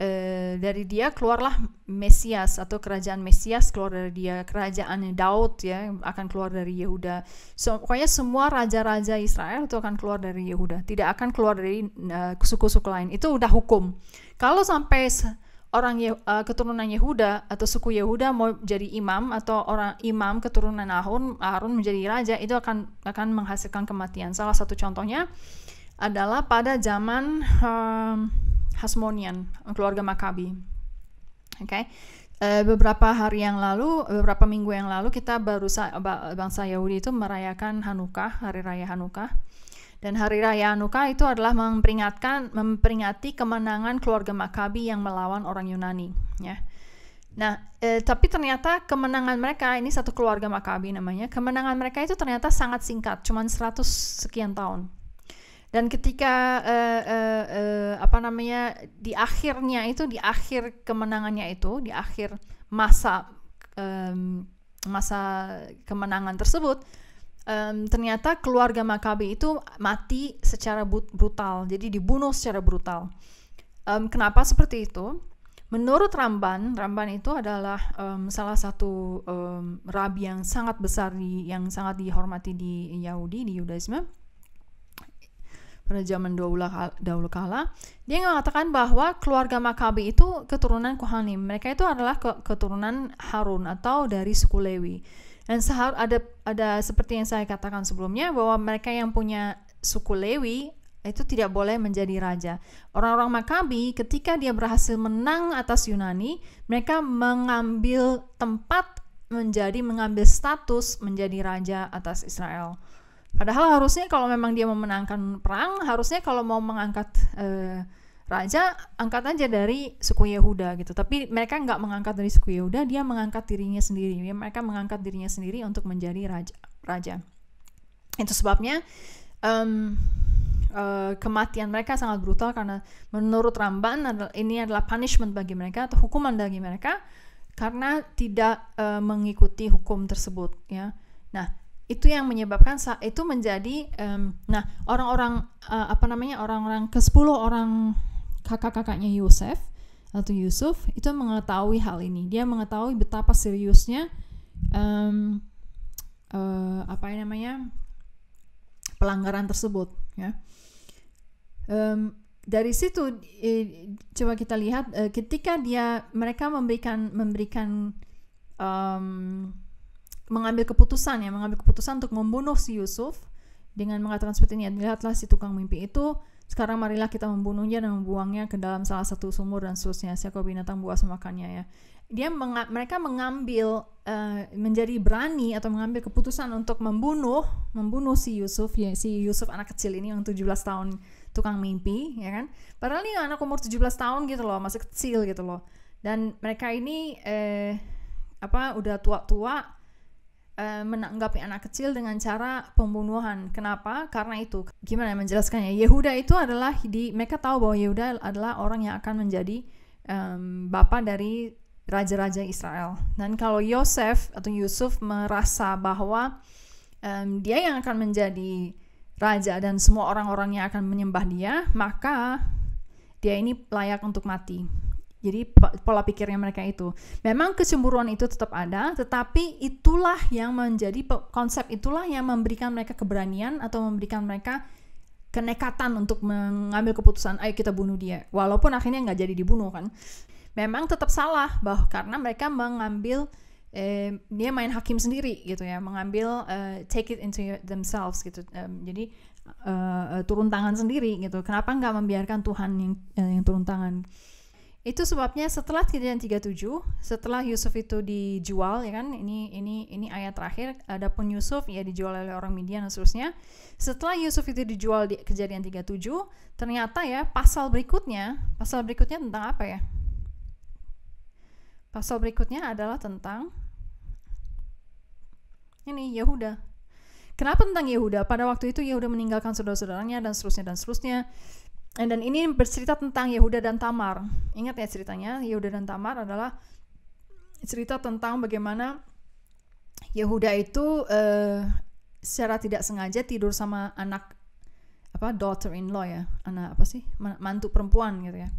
e, dari dia keluarlah Mesias atau kerajaan Mesias keluar dari dia kerajaan Daud ya akan keluar dari Yehuda so, pokoknya semua raja-raja Israel itu akan keluar dari Yehuda tidak akan keluar dari suku-suku eh, uh, lain itu udah hukum kalau sampai orang Ye, uh, keturunan Yehuda atau suku Yehuda mau jadi imam atau orang imam keturunan Ahun Ahun menjadi raja itu akan akan menghasilkan kematian. Salah satu contohnya adalah pada zaman um, Hasmonian, keluarga Makabi. Oke. Okay? Eh, beberapa hari yang lalu, beberapa minggu yang lalu kita baru bangsa Yahudi itu merayakan Hanukkah, hari raya Hanukkah. Dan hari raya Hanukkah itu adalah memperingatkan memperingati kemenangan keluarga Makabi yang melawan orang Yunani, ya. Nah, eh, tapi ternyata kemenangan mereka ini satu keluarga Makabi namanya. Kemenangan mereka itu ternyata sangat singkat, cuma 100 sekian tahun dan ketika uh, uh, uh, apa namanya di akhirnya itu di akhir kemenangannya itu di akhir masa um, masa kemenangan tersebut um, ternyata keluarga Makabe itu mati secara brutal, jadi dibunuh secara brutal. Um, kenapa seperti itu? Menurut Ramban, Ramban itu adalah um, salah satu um, rabi yang sangat besar di, yang sangat dihormati di Yahudi di Yudaisme pada zaman dahulu, dahulu kala, dia mengatakan bahwa keluarga Makabi itu keturunan Kuhani Mereka itu adalah ke, keturunan Harun atau dari suku Lewi. Dan sehar ada ada seperti yang saya katakan sebelumnya bahwa mereka yang punya suku Lewi itu tidak boleh menjadi raja. Orang-orang Makabi ketika dia berhasil menang atas Yunani, mereka mengambil tempat menjadi mengambil status menjadi raja atas Israel. Padahal harusnya kalau memang dia memenangkan perang, harusnya kalau mau mengangkat eh, raja, angkat aja dari suku Yehuda gitu. Tapi mereka nggak mengangkat dari suku Yehuda, dia mengangkat dirinya sendiri. Mereka mengangkat dirinya sendiri untuk menjadi raja. raja. Itu sebabnya um, uh, kematian mereka sangat brutal karena menurut Ramban ini adalah punishment bagi mereka atau hukuman bagi mereka karena tidak uh, mengikuti hukum tersebut ya. Nah, itu yang menyebabkan itu menjadi um, nah orang-orang uh, apa namanya orang-orang ke 10 orang kakak-kakaknya Yusuf atau Yusuf itu mengetahui hal ini dia mengetahui betapa seriusnya um, uh, apa namanya pelanggaran tersebut ya um, dari situ eh, coba kita lihat eh, ketika dia mereka memberikan memberikan um, mengambil keputusan ya, mengambil keputusan untuk membunuh si Yusuf dengan mengatakan seperti ini, lihatlah si tukang mimpi itu, sekarang marilah kita membunuhnya dan membuangnya ke dalam salah satu sumur dan seterusnya, siapa binatang buas memakannya ya. Dia menga mereka mengambil uh, menjadi berani atau mengambil keputusan untuk membunuh membunuh si Yusuf ya si Yusuf anak kecil ini yang 17 tahun tukang mimpi ya kan. Padahal ini anak umur 17 tahun gitu loh, masih kecil gitu loh. Dan mereka ini eh apa udah tua-tua Eh, menanggapi anak kecil dengan cara pembunuhan. Kenapa? Karena itu. Gimana ya menjelaskannya? Yehuda itu adalah di mereka tahu bahwa Yehuda adalah orang yang akan menjadi um, bapak dari raja-raja Israel. Dan kalau Yosef atau Yusuf merasa bahwa um, dia yang akan menjadi raja dan semua orang-orang yang akan menyembah dia, maka dia ini layak untuk mati. Jadi pola pikirnya mereka itu. Memang kecemburuan itu tetap ada, tetapi itulah yang menjadi konsep itulah yang memberikan mereka keberanian atau memberikan mereka kenekatan untuk mengambil keputusan, ayo kita bunuh dia. Walaupun akhirnya nggak jadi dibunuh kan. Memang tetap salah bahwa karena mereka mengambil eh, dia main hakim sendiri gitu ya, mengambil uh, take it into themselves gitu. Um, jadi uh, turun tangan sendiri gitu. Kenapa nggak membiarkan Tuhan yang yang turun tangan? Itu sebabnya setelah kejadian 37, setelah Yusuf itu dijual ya kan, ini ini ini ayat terakhir, Adapun Yusuf ya dijual oleh orang Midian dan seterusnya. Setelah Yusuf itu dijual di kejadian 37, ternyata ya pasal berikutnya, pasal berikutnya tentang apa ya? Pasal berikutnya adalah tentang ini Yehuda. Kenapa tentang Yehuda? Pada waktu itu Yehuda meninggalkan saudara-saudaranya dan seterusnya dan seterusnya. Eh, dan ini bercerita tentang Yehuda dan Tamar. Ingat ya ceritanya, Yehuda dan Tamar adalah cerita tentang bagaimana Yehuda itu uh, secara tidak sengaja tidur sama anak apa daughter-in-law ya, anak apa sih mantu perempuan gitu ya.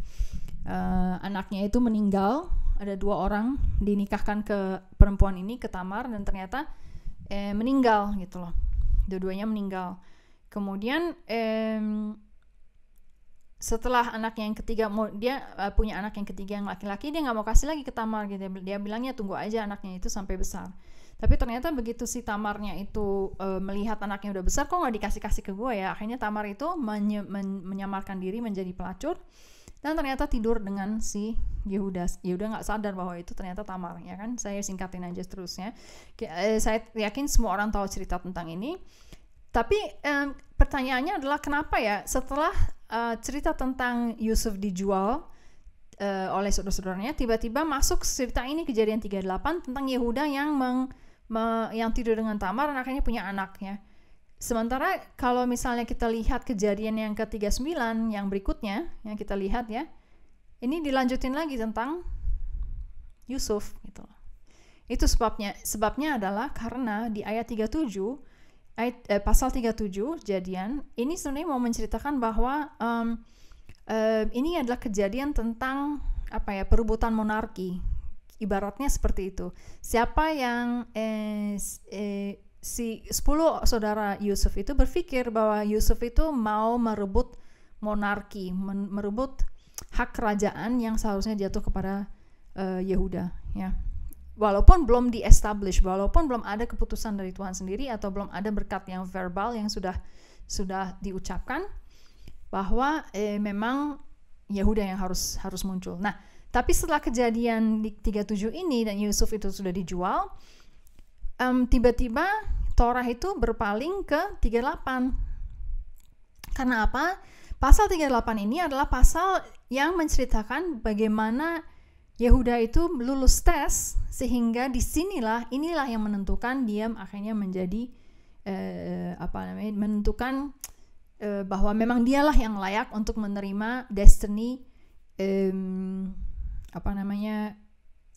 Uh, anaknya itu meninggal, ada dua orang dinikahkan ke perempuan ini ke Tamar dan ternyata eh, meninggal gitu loh, dua-duanya meninggal. Kemudian eh, setelah anak yang ketiga mau dia eh, punya anak yang ketiga yang laki-laki dia nggak mau kasih lagi ke Tamar gitu dia bilangnya tunggu aja anaknya itu sampai besar tapi ternyata begitu si Tamarnya itu e, melihat anaknya udah besar kok nggak dikasih kasih ke gue ya akhirnya Tamar itu menye men menyamarkan diri menjadi pelacur dan ternyata tidur dengan si Yehuda Yehuda nggak sadar bahwa itu ternyata Tamar ya kan saya singkatin aja seterusnya eh, saya yakin semua orang tahu cerita tentang ini tapi eh, pertanyaannya adalah kenapa ya setelah uh, cerita tentang Yusuf dijual uh, oleh saudara-saudaranya tiba-tiba masuk cerita ini kejadian 38 tentang Yehuda yang meng, me, yang tidur dengan Tamar dan akhirnya punya anaknya. Sementara kalau misalnya kita lihat kejadian yang ke-39 yang berikutnya yang kita lihat ya. Ini dilanjutin lagi tentang Yusuf gitu Itu sebabnya sebabnya adalah karena di ayat 37 ayat, eh, pasal 37 kejadian ini sebenarnya mau menceritakan bahwa um, uh, ini adalah kejadian tentang apa ya perebutan monarki ibaratnya seperti itu siapa yang eh, eh, si 10 saudara Yusuf itu berpikir bahwa Yusuf itu mau merebut monarki merebut hak kerajaan yang seharusnya jatuh kepada uh, Yehuda ya walaupun belum di-establish, walaupun belum ada keputusan dari Tuhan sendiri atau belum ada berkat yang verbal yang sudah sudah diucapkan bahwa eh, memang Yehuda yang harus harus muncul. Nah, tapi setelah kejadian di 37 ini dan Yusuf itu sudah dijual, um, tiba-tiba Torah itu berpaling ke 38. Karena apa? Pasal 38 ini adalah pasal yang menceritakan bagaimana Yehuda itu lulus tes sehingga disinilah inilah yang menentukan dia akhirnya menjadi eh, apa namanya menentukan eh, bahwa memang dialah yang layak untuk menerima destiny eh, apa namanya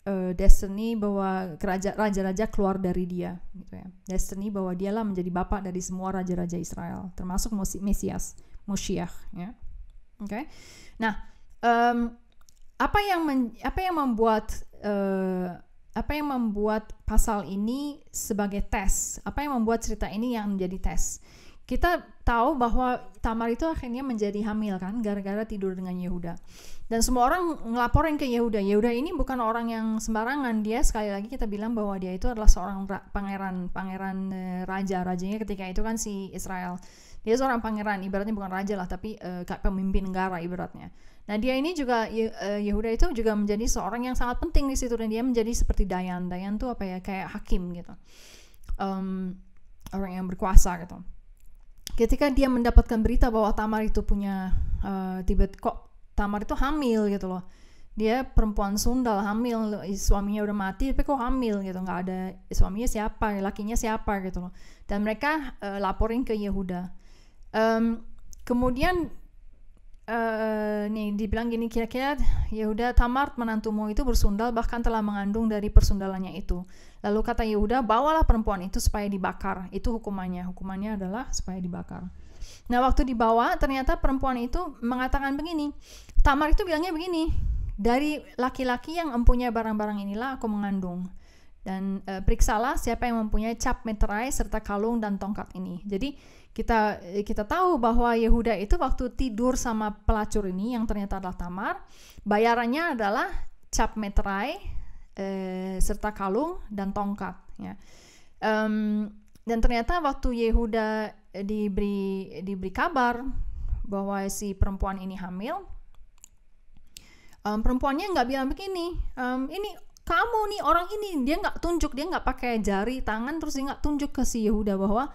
eh, destiny bahwa raja-raja keluar dari dia gitu ya destiny bahwa dialah menjadi bapak dari semua raja-raja Israel termasuk Mesias Moshiach ya oke okay? nah um, apa yang men, apa yang membuat uh, apa yang membuat pasal ini sebagai tes? Apa yang membuat cerita ini yang menjadi tes? Kita tahu bahwa Tamar itu akhirnya menjadi hamil kan gara-gara tidur dengan Yehuda. Dan semua orang ngelaporin ke Yehuda. Yehuda ini bukan orang yang sembarangan. Dia sekali lagi kita bilang bahwa dia itu adalah seorang pangeran, pangeran eh, raja. Rajanya ketika itu kan si Israel. Dia seorang pangeran, ibaratnya bukan raja lah, tapi uh, pemimpin negara ibaratnya. Nah dia ini juga eh, Yehuda itu juga menjadi seorang yang sangat penting di situ dan dia menjadi seperti Dayan. Dayan tuh apa ya kayak hakim gitu, um, orang yang berkuasa gitu. Ketika dia mendapatkan berita bahwa Tamar itu punya uh, Tibet kok Tamar itu hamil gitu loh. Dia perempuan Sundal hamil, suaminya udah mati tapi kok hamil gitu, nggak ada suaminya siapa, lakinya siapa gitu loh. Dan mereka uh, laporin ke Yehuda. Um, kemudian Uh, nih dibilang gini kira-kira Yehuda ya Tamar menantumu itu bersundal bahkan telah mengandung dari persundalannya itu. Lalu kata Yehuda, ya bawalah perempuan itu supaya dibakar. Itu hukumannya. Hukumannya adalah supaya dibakar. Nah waktu dibawa ternyata perempuan itu mengatakan begini. Tamar itu bilangnya begini. Dari laki-laki yang empunya barang-barang inilah aku mengandung. Dan e, periksalah siapa yang mempunyai cap meterai serta kalung dan tongkat ini. Jadi kita eh, kita tahu bahwa Yehuda itu waktu tidur sama pelacur ini yang ternyata adalah Tamar, bayarannya adalah cap meterai eh, serta kalung dan tongkat. Ya. Um, dan ternyata waktu Yehuda eh, diberi diberi kabar bahwa si perempuan ini hamil, um, perempuannya nggak bilang begini, um, ini kamu nih orang ini dia nggak tunjuk dia nggak pakai jari tangan terus dia nggak tunjuk ke si Yehuda bahwa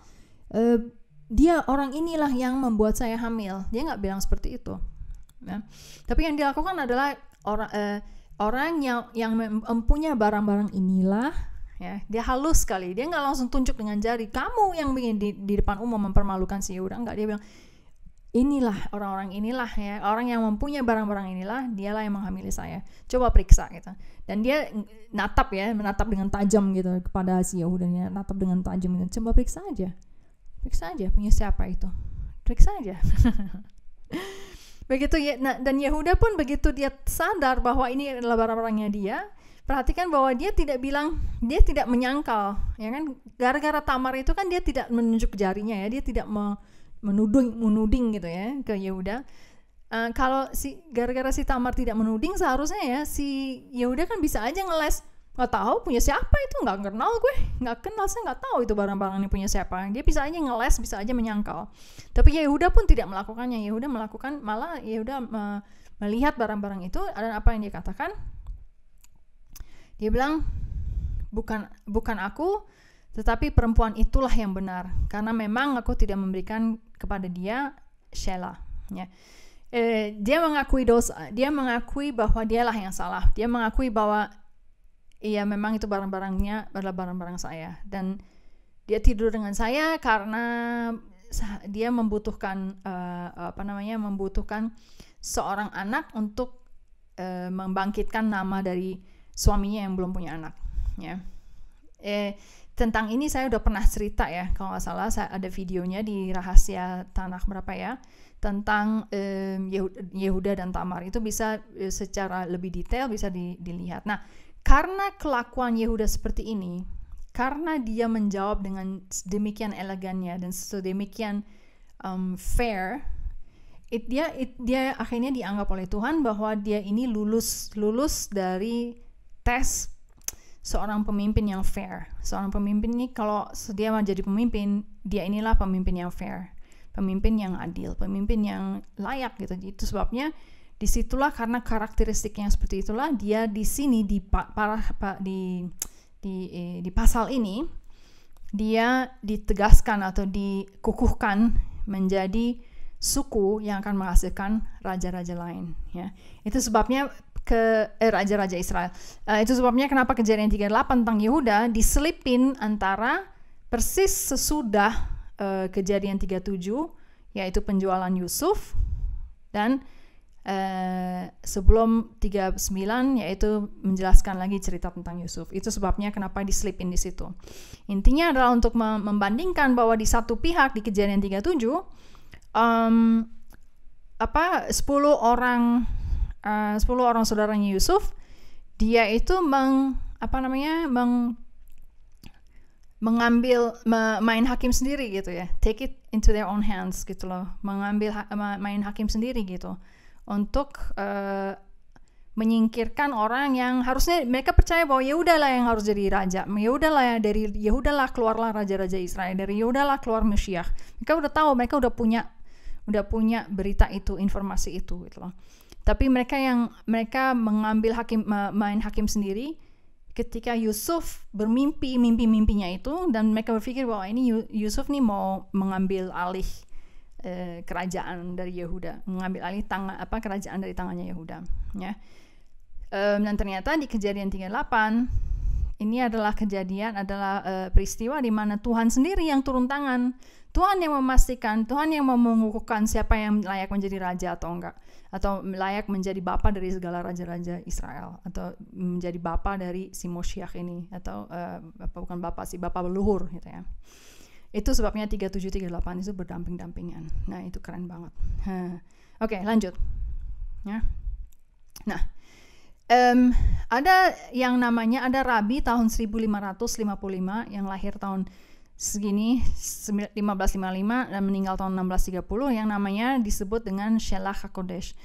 eh, dia orang inilah yang membuat saya hamil dia nggak bilang seperti itu ya. tapi yang dilakukan adalah orang eh, orang yang yang mempunyai barang-barang inilah ya dia halus sekali dia nggak langsung tunjuk dengan jari kamu yang ingin di, di depan umum mempermalukan si Yehuda nggak dia bilang inilah orang-orang inilah ya orang yang mempunyai barang-barang inilah dialah yang menghamili saya coba periksa gitu dan dia natap ya menatap dengan tajam gitu kepada si Yahudanya natap dengan tajam gitu coba periksa aja periksa aja punya siapa itu periksa aja begitu ya nah, dan Yehuda pun begitu dia sadar bahwa ini adalah barang-barangnya dia perhatikan bahwa dia tidak bilang dia tidak menyangkal ya kan gara-gara Tamar itu kan dia tidak menunjuk jarinya ya dia tidak menuding menuding gitu ya ke Yehuda uh, kalau si gara-gara si Tamar tidak menuding seharusnya ya si Yehuda kan bisa aja ngeles nggak tahu punya siapa itu nggak kenal gue nggak kenal saya nggak tahu itu barang-barang ini punya siapa dia bisa aja ngeles bisa aja menyangkal tapi Yehuda ya pun tidak melakukannya Yehuda ya melakukan malah Yehuda ya uh, melihat barang-barang itu dan apa yang dia katakan dia bilang bukan bukan aku tetapi perempuan itulah yang benar karena memang aku tidak memberikan kepada dia Sheila ya eh, dia mengakui dosa dia mengakui bahwa dialah yang salah dia mengakui bahwa iya memang itu barang-barangnya adalah barang-barang saya dan dia tidur dengan saya karena dia membutuhkan uh, apa namanya membutuhkan seorang anak untuk uh, membangkitkan nama dari suaminya yang belum punya anak ya eh tentang ini saya udah pernah cerita ya kalau nggak salah saya ada videonya di rahasia tanah berapa ya tentang um, Yehuda dan Tamar itu bisa secara lebih detail bisa di, dilihat. Nah karena kelakuan Yehuda seperti ini, karena dia menjawab dengan demikian elegannya dan sedemikian um, fair, it, dia it, dia akhirnya dianggap oleh Tuhan bahwa dia ini lulus lulus dari tes seorang pemimpin yang fair. Seorang pemimpin ini kalau dia mau jadi pemimpin, dia inilah pemimpin yang fair, pemimpin yang adil, pemimpin yang layak gitu. Itu sebabnya Disitulah karena karakteristiknya seperti itulah dia di sini di para di di eh, di pasal ini dia ditegaskan atau dikukuhkan menjadi suku yang akan menghasilkan raja-raja lain ya. Itu sebabnya ke eh, raja-raja Israel. Uh, itu sebabnya kenapa kejadian 38 tentang Yehuda diselipin antara persis sesudah uh, kejadian 37 yaitu penjualan Yusuf dan eh, sebelum 39 yaitu menjelaskan lagi cerita tentang Yusuf. Itu sebabnya kenapa diselipin di situ. Intinya adalah untuk membandingkan bahwa di satu pihak di kejadian 37 um, apa 10 orang eh, uh, 10 orang saudaranya Yusuf dia itu meng apa namanya meng mengambil me, main hakim sendiri gitu ya. Take it into their own hands gitu loh. Mengambil ha, main hakim sendiri gitu untuk uh, menyingkirkan orang yang harusnya mereka percaya bahwa ya udahlah yang harus jadi raja, ya udahlah dari ya udahlah keluarlah raja-raja Israel, dari ya udahlah keluar Mesias. Mereka udah tahu, mereka udah punya udah punya berita itu, informasi itu gitu loh. Tapi mereka yang mereka mengambil hakim main hakim sendiri ketika Yusuf bermimpi mimpi-mimpinya itu dan mereka berpikir bahwa ini Yusuf nih mau mengambil alih Eh, kerajaan dari Yehuda, mengambil alih tangan apa kerajaan dari tangannya Yehuda, ya. Um, dan ternyata di kejadian 38 ini adalah kejadian adalah uh, peristiwa di mana Tuhan sendiri yang turun tangan. Tuhan yang memastikan, Tuhan yang mengukuhkan siapa yang layak menjadi raja atau enggak atau layak menjadi bapa dari segala raja-raja Israel atau menjadi bapa dari si Moshiach ini atau uh, bukan bapa si bapa leluhur gitu ya. Itu sebabnya 3738 itu berdamping-dampingan. Nah, itu keren banget. Oke, okay, lanjut. Ya. Nah, um, ada yang namanya ada Rabi tahun 1555 yang lahir tahun segini 1555 dan meninggal tahun 1630 yang namanya disebut dengan Shelah HaKodesh.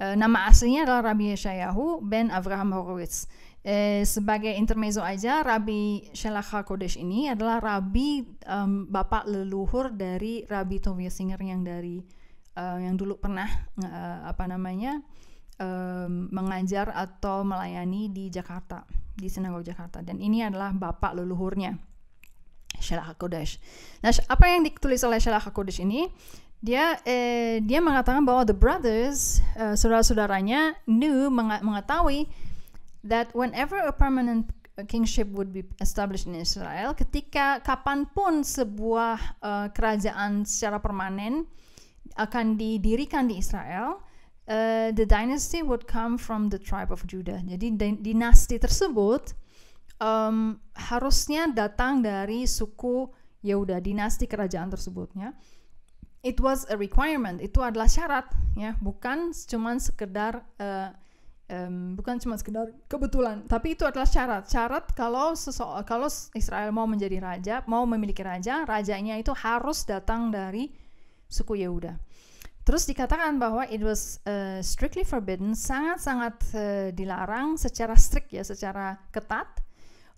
E, nama aslinya adalah Rabbi Yeshayahu ben Avraham Horowitz. Eh, sebagai intermezzo aja Rabbi Shelakha Kodesh ini adalah Rabbi um, bapak leluhur dari Rabbi Tovia Singer yang dari uh, yang dulu pernah uh, apa namanya um, mengajar atau melayani di Jakarta di sinagog Jakarta dan ini adalah bapak leluhurnya Shelakha Kodesh. Nah apa yang ditulis oleh Shelakha Kodesh ini dia eh, dia mengatakan bahwa the brothers uh, saudara-saudaranya knew mengetahui that whenever a permanent kingship would be established in Israel, ketika kapanpun sebuah uh, kerajaan secara permanen akan didirikan di Israel, uh, the dynasty would come from the tribe of Judah. Jadi dinasti tersebut um, harusnya datang dari suku Yehuda, dinasti kerajaan tersebutnya. It was a requirement, itu adalah syarat, ya, bukan cuman sekedar uh, um, bukan cuma sekedar kebetulan, tapi itu adalah syarat. Syarat kalau seseorang kalau Israel mau menjadi raja, mau memiliki raja, rajanya itu harus datang dari suku Yehuda. Terus dikatakan bahwa it was uh, strictly forbidden, sangat-sangat uh, dilarang secara strict ya, secara ketat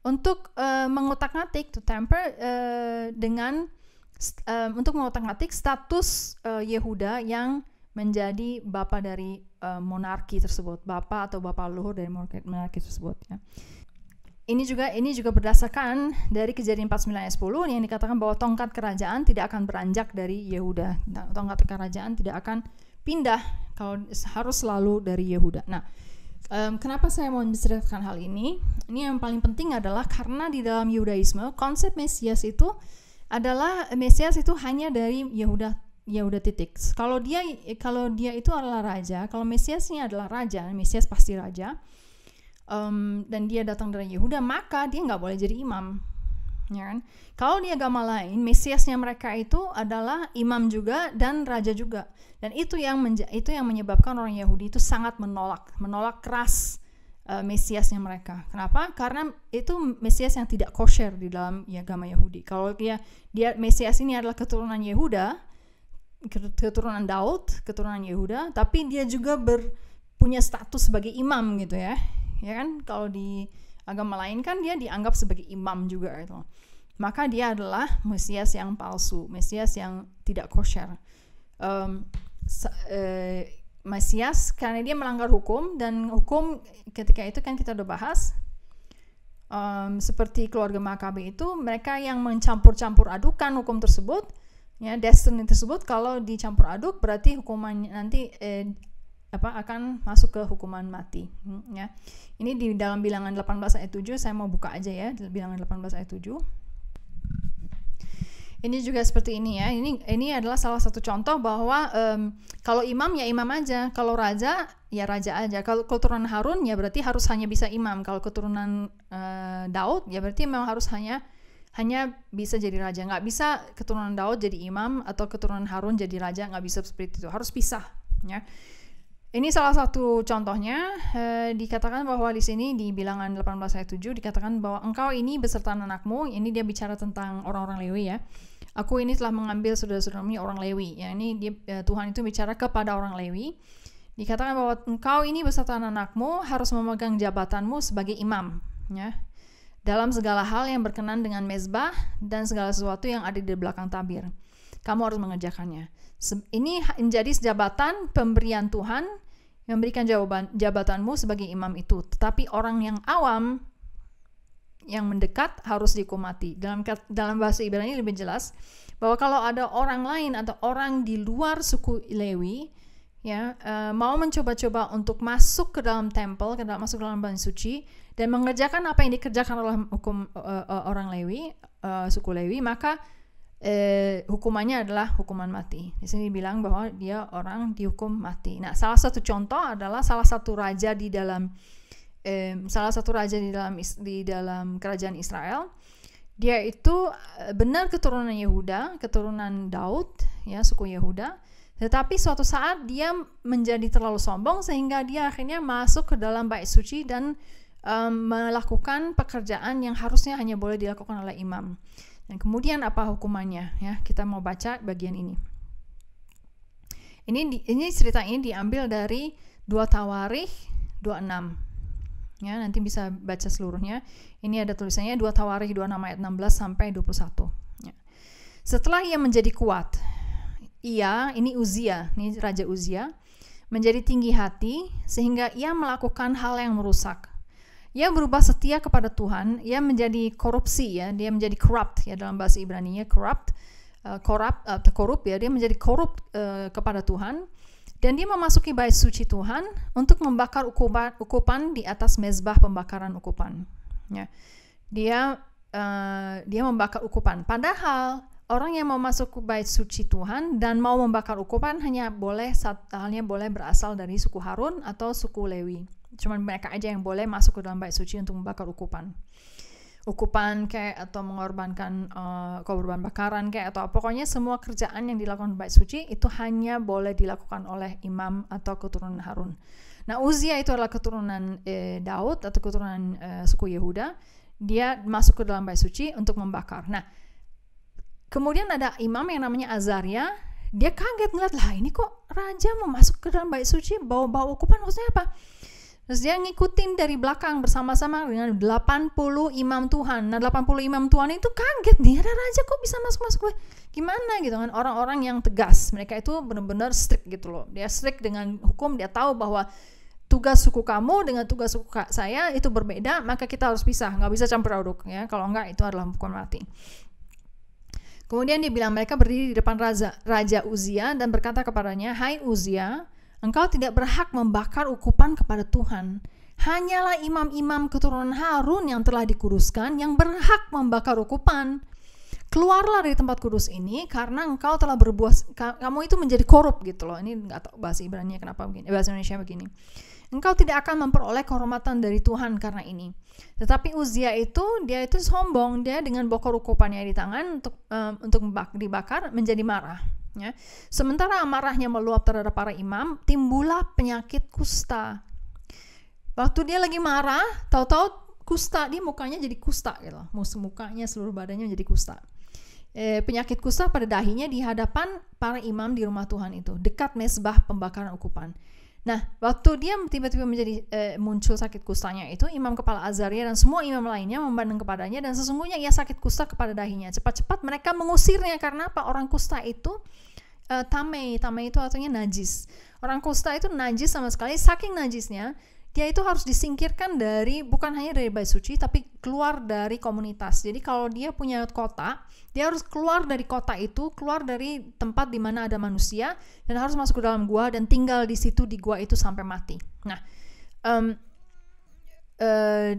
untuk uh, mengotak-atik to temper uh, dengan uh, untuk mengotak-atik status uh, Yehuda yang menjadi bapak dari Eh, monarki tersebut, bapak atau bapak luhur dari monarki tersebut ya. Ini juga ini juga berdasarkan dari kejadian 10 yang dikatakan bahwa tongkat kerajaan tidak akan beranjak dari Yehuda. Nah, tongkat kerajaan tidak akan pindah kalau harus selalu dari Yehuda. Nah, um, kenapa saya mau menceritakan hal ini? Ini yang paling penting adalah karena di dalam Yudaisme konsep Mesias itu adalah Mesias itu hanya dari Yehuda ya udah titik. Kalau dia kalau dia itu adalah raja, kalau Mesiasnya adalah raja, Mesias pasti raja, um, dan dia datang dari Yehuda, maka dia nggak boleh jadi imam, ya kan? Kalau dia agama lain, Mesiasnya mereka itu adalah imam juga dan raja juga, dan itu yang itu yang menyebabkan orang Yahudi itu sangat menolak, menolak keras uh, eh, Mesiasnya mereka. Kenapa? Karena itu Mesias yang tidak kosher di dalam ya, agama Yahudi. Kalau dia dia Mesias ini adalah keturunan Yehuda, keturunan Daud, keturunan Yehuda, tapi dia juga ber, punya status sebagai imam gitu ya. Ya kan kalau di agama lain kan dia dianggap sebagai imam juga itu. Maka dia adalah Mesias yang palsu, Mesias yang tidak kosher. Um, uh, Mesias karena dia melanggar hukum dan hukum ketika itu kan kita udah bahas um, seperti keluarga Makabe itu mereka yang mencampur-campur adukan hukum tersebut ya destiny tersebut kalau dicampur aduk berarti hukuman nanti eh, apa akan masuk ke hukuman mati hmm, ya ini di dalam bilangan 18 ayat 7 saya mau buka aja ya bilangan 18 ayat 7 ini juga seperti ini ya ini ini adalah salah satu contoh bahwa um, kalau imam ya imam aja kalau raja ya raja aja kalau keturunan Harun ya berarti harus hanya bisa imam kalau keturunan uh, Daud ya berarti memang harus hanya hanya bisa jadi raja nggak bisa keturunan Daud jadi imam atau keturunan Harun jadi raja nggak bisa seperti itu harus pisah ya ini salah satu contohnya eh, dikatakan bahwa di sini di bilangan 18 ayat 7 dikatakan bahwa engkau ini beserta anakmu ini dia bicara tentang orang-orang Lewi ya aku ini telah mengambil saudara-saudaramu orang Lewi ya ini dia, eh, Tuhan itu bicara kepada orang Lewi dikatakan bahwa engkau ini beserta anakmu harus memegang jabatanmu sebagai imam ya dalam segala hal yang berkenan dengan mezbah dan segala sesuatu yang ada di belakang tabir. Kamu harus mengerjakannya. Ini menjadi jabatan pemberian Tuhan yang memberikan jawaban jabatanmu sebagai imam itu. Tetapi orang yang awam yang mendekat harus dikumati. Dalam dalam bahasa Ibrani lebih jelas bahwa kalau ada orang lain atau orang di luar suku Lewi ya eh, mau mencoba-coba untuk masuk ke dalam tempel, ke dalam masuk ke dalam bahan suci, dan mengerjakan apa yang dikerjakan oleh hukum uh, uh, orang Lewi, uh, suku Lewi, maka uh, hukumannya adalah hukuman mati. Di sini bilang bahwa dia orang dihukum mati. Nah, salah satu contoh adalah salah satu raja di dalam um, salah satu raja di dalam di dalam kerajaan Israel. Dia itu benar keturunan Yehuda, keturunan Daud, ya suku Yehuda. Tetapi suatu saat dia menjadi terlalu sombong sehingga dia akhirnya masuk ke dalam bait suci dan um, melakukan pekerjaan yang harusnya hanya boleh dilakukan oleh imam. Dan kemudian apa hukumannya? Ya, kita mau baca bagian ini. Ini ini cerita ini diambil dari dua Tawarikh 26 ya nanti bisa baca seluruhnya ini ada tulisannya 2 Tawarikh 26 ayat 16 sampai 21 ya. setelah ia menjadi kuat ia ini Uzia ini raja Uzia menjadi tinggi hati sehingga ia melakukan hal yang merusak ia berubah setia kepada Tuhan, ia menjadi korupsi ya, dia menjadi corrupt ya dalam bahasa ibrani ya. corrupt, uh, korup, uh, korup ya, dia menjadi korup uh, kepada Tuhan dan dia memasuki bait suci Tuhan untuk membakar ukupan, ukupan di atas mezbah pembakaran ukupan. Ya. Dia uh, dia membakar ukupan. Padahal orang yang mau masuk ke bait suci Tuhan dan mau membakar ukupan hanya boleh hanya boleh berasal dari suku Harun atau suku Lewi. Cuma mereka aja yang boleh masuk ke dalam bait suci untuk membakar ukupan. Ukupan kayak atau mengorbankan uh, eh, korban bakaran kayak atau pokoknya semua kerjaan yang dilakukan bait suci itu hanya boleh dilakukan oleh imam atau keturunan Harun. Nah, Uzia itu adalah keturunan eh, Daud atau keturunan eh, suku Yehuda. Dia masuk ke dalam bait suci untuk membakar. Nah, kemudian ada imam yang namanya Azaria dia kaget ngeliat lah ini kok raja mau masuk ke dalam bait suci bawa bawa ukupan maksudnya apa Terus dia ngikutin dari belakang bersama-sama dengan 80 imam Tuhan. Nah 80 imam Tuhan itu kaget, dia ada raja kok bisa masuk-masuk gue. Gimana gitu kan, orang-orang yang tegas. Mereka itu benar-benar strict gitu loh. Dia strict dengan hukum, dia tahu bahwa tugas suku kamu dengan tugas suku saya itu berbeda, maka kita harus pisah, nggak bisa campur aduk ya. Kalau enggak itu adalah hukuman mati. Kemudian dia bilang mereka berdiri di depan raja, raja Uzia dan berkata kepadanya, "Hai Uzia, Engkau tidak berhak membakar ukupan kepada Tuhan. Hanyalah imam-imam keturunan Harun yang telah dikuduskan yang berhak membakar ukupan. Keluarlah dari tempat kudus ini karena engkau telah berbuat kamu itu menjadi korup gitu loh. Ini enggak tahu bahasa Ibrani kenapa begini, eh, bahasa Indonesia begini. Engkau tidak akan memperoleh kehormatan dari Tuhan karena ini. Tetapi Uzia itu dia itu sombong, dia dengan bokor ukupannya di tangan untuk um, untuk dibakar menjadi marah Ya. Sementara amarahnya meluap terhadap para imam, timbullah penyakit kusta. Waktu dia lagi marah, tahu-tahu kusta, dia mukanya jadi kusta ya gitu. Mukanya seluruh badannya menjadi kusta. Eh, penyakit kusta pada dahinya di hadapan para imam di rumah Tuhan itu, dekat mesbah pembakaran ukupan. Nah, waktu dia tiba-tiba menjadi e, muncul sakit kustanya itu, imam kepala Azaria dan semua imam lainnya memandang kepadanya dan sesungguhnya ia sakit kusta kepada dahinya. Cepat-cepat mereka mengusirnya karena apa? Orang kusta itu e, eh, tamai tamai itu artinya najis. Orang kusta itu najis sama sekali, saking najisnya dia itu harus disingkirkan dari bukan hanya dari bait suci tapi keluar dari komunitas. Jadi kalau dia punya kota, dia harus keluar dari kota itu, keluar dari tempat di mana ada manusia dan harus masuk ke dalam gua dan tinggal di situ di gua itu sampai mati. Nah, um, uh,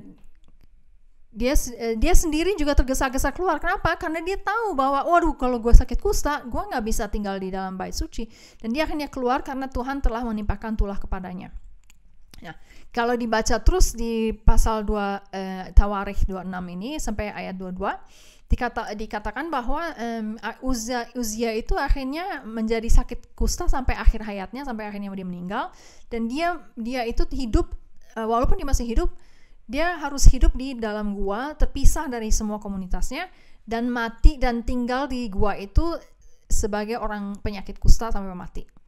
dia eh, dia sendiri juga tergesa-gesa keluar. Kenapa? Karena dia tahu bahwa waduh kalau gua sakit kusta, gua nggak bisa tinggal di dalam bait suci. Dan dia akhirnya keluar karena Tuhan telah menimpakan tulah kepadanya. Nah, kalau dibaca terus di pasal 2 eh, Tawarikh 26 ini sampai ayat 22 dikata, dikatakan bahwa um, uzia, uzia itu akhirnya menjadi sakit kusta sampai akhir hayatnya sampai akhirnya dia meninggal dan dia dia itu hidup uh, walaupun dia masih hidup dia harus hidup di dalam gua terpisah dari semua komunitasnya dan mati dan tinggal di gua itu sebagai orang penyakit kusta sampai mati.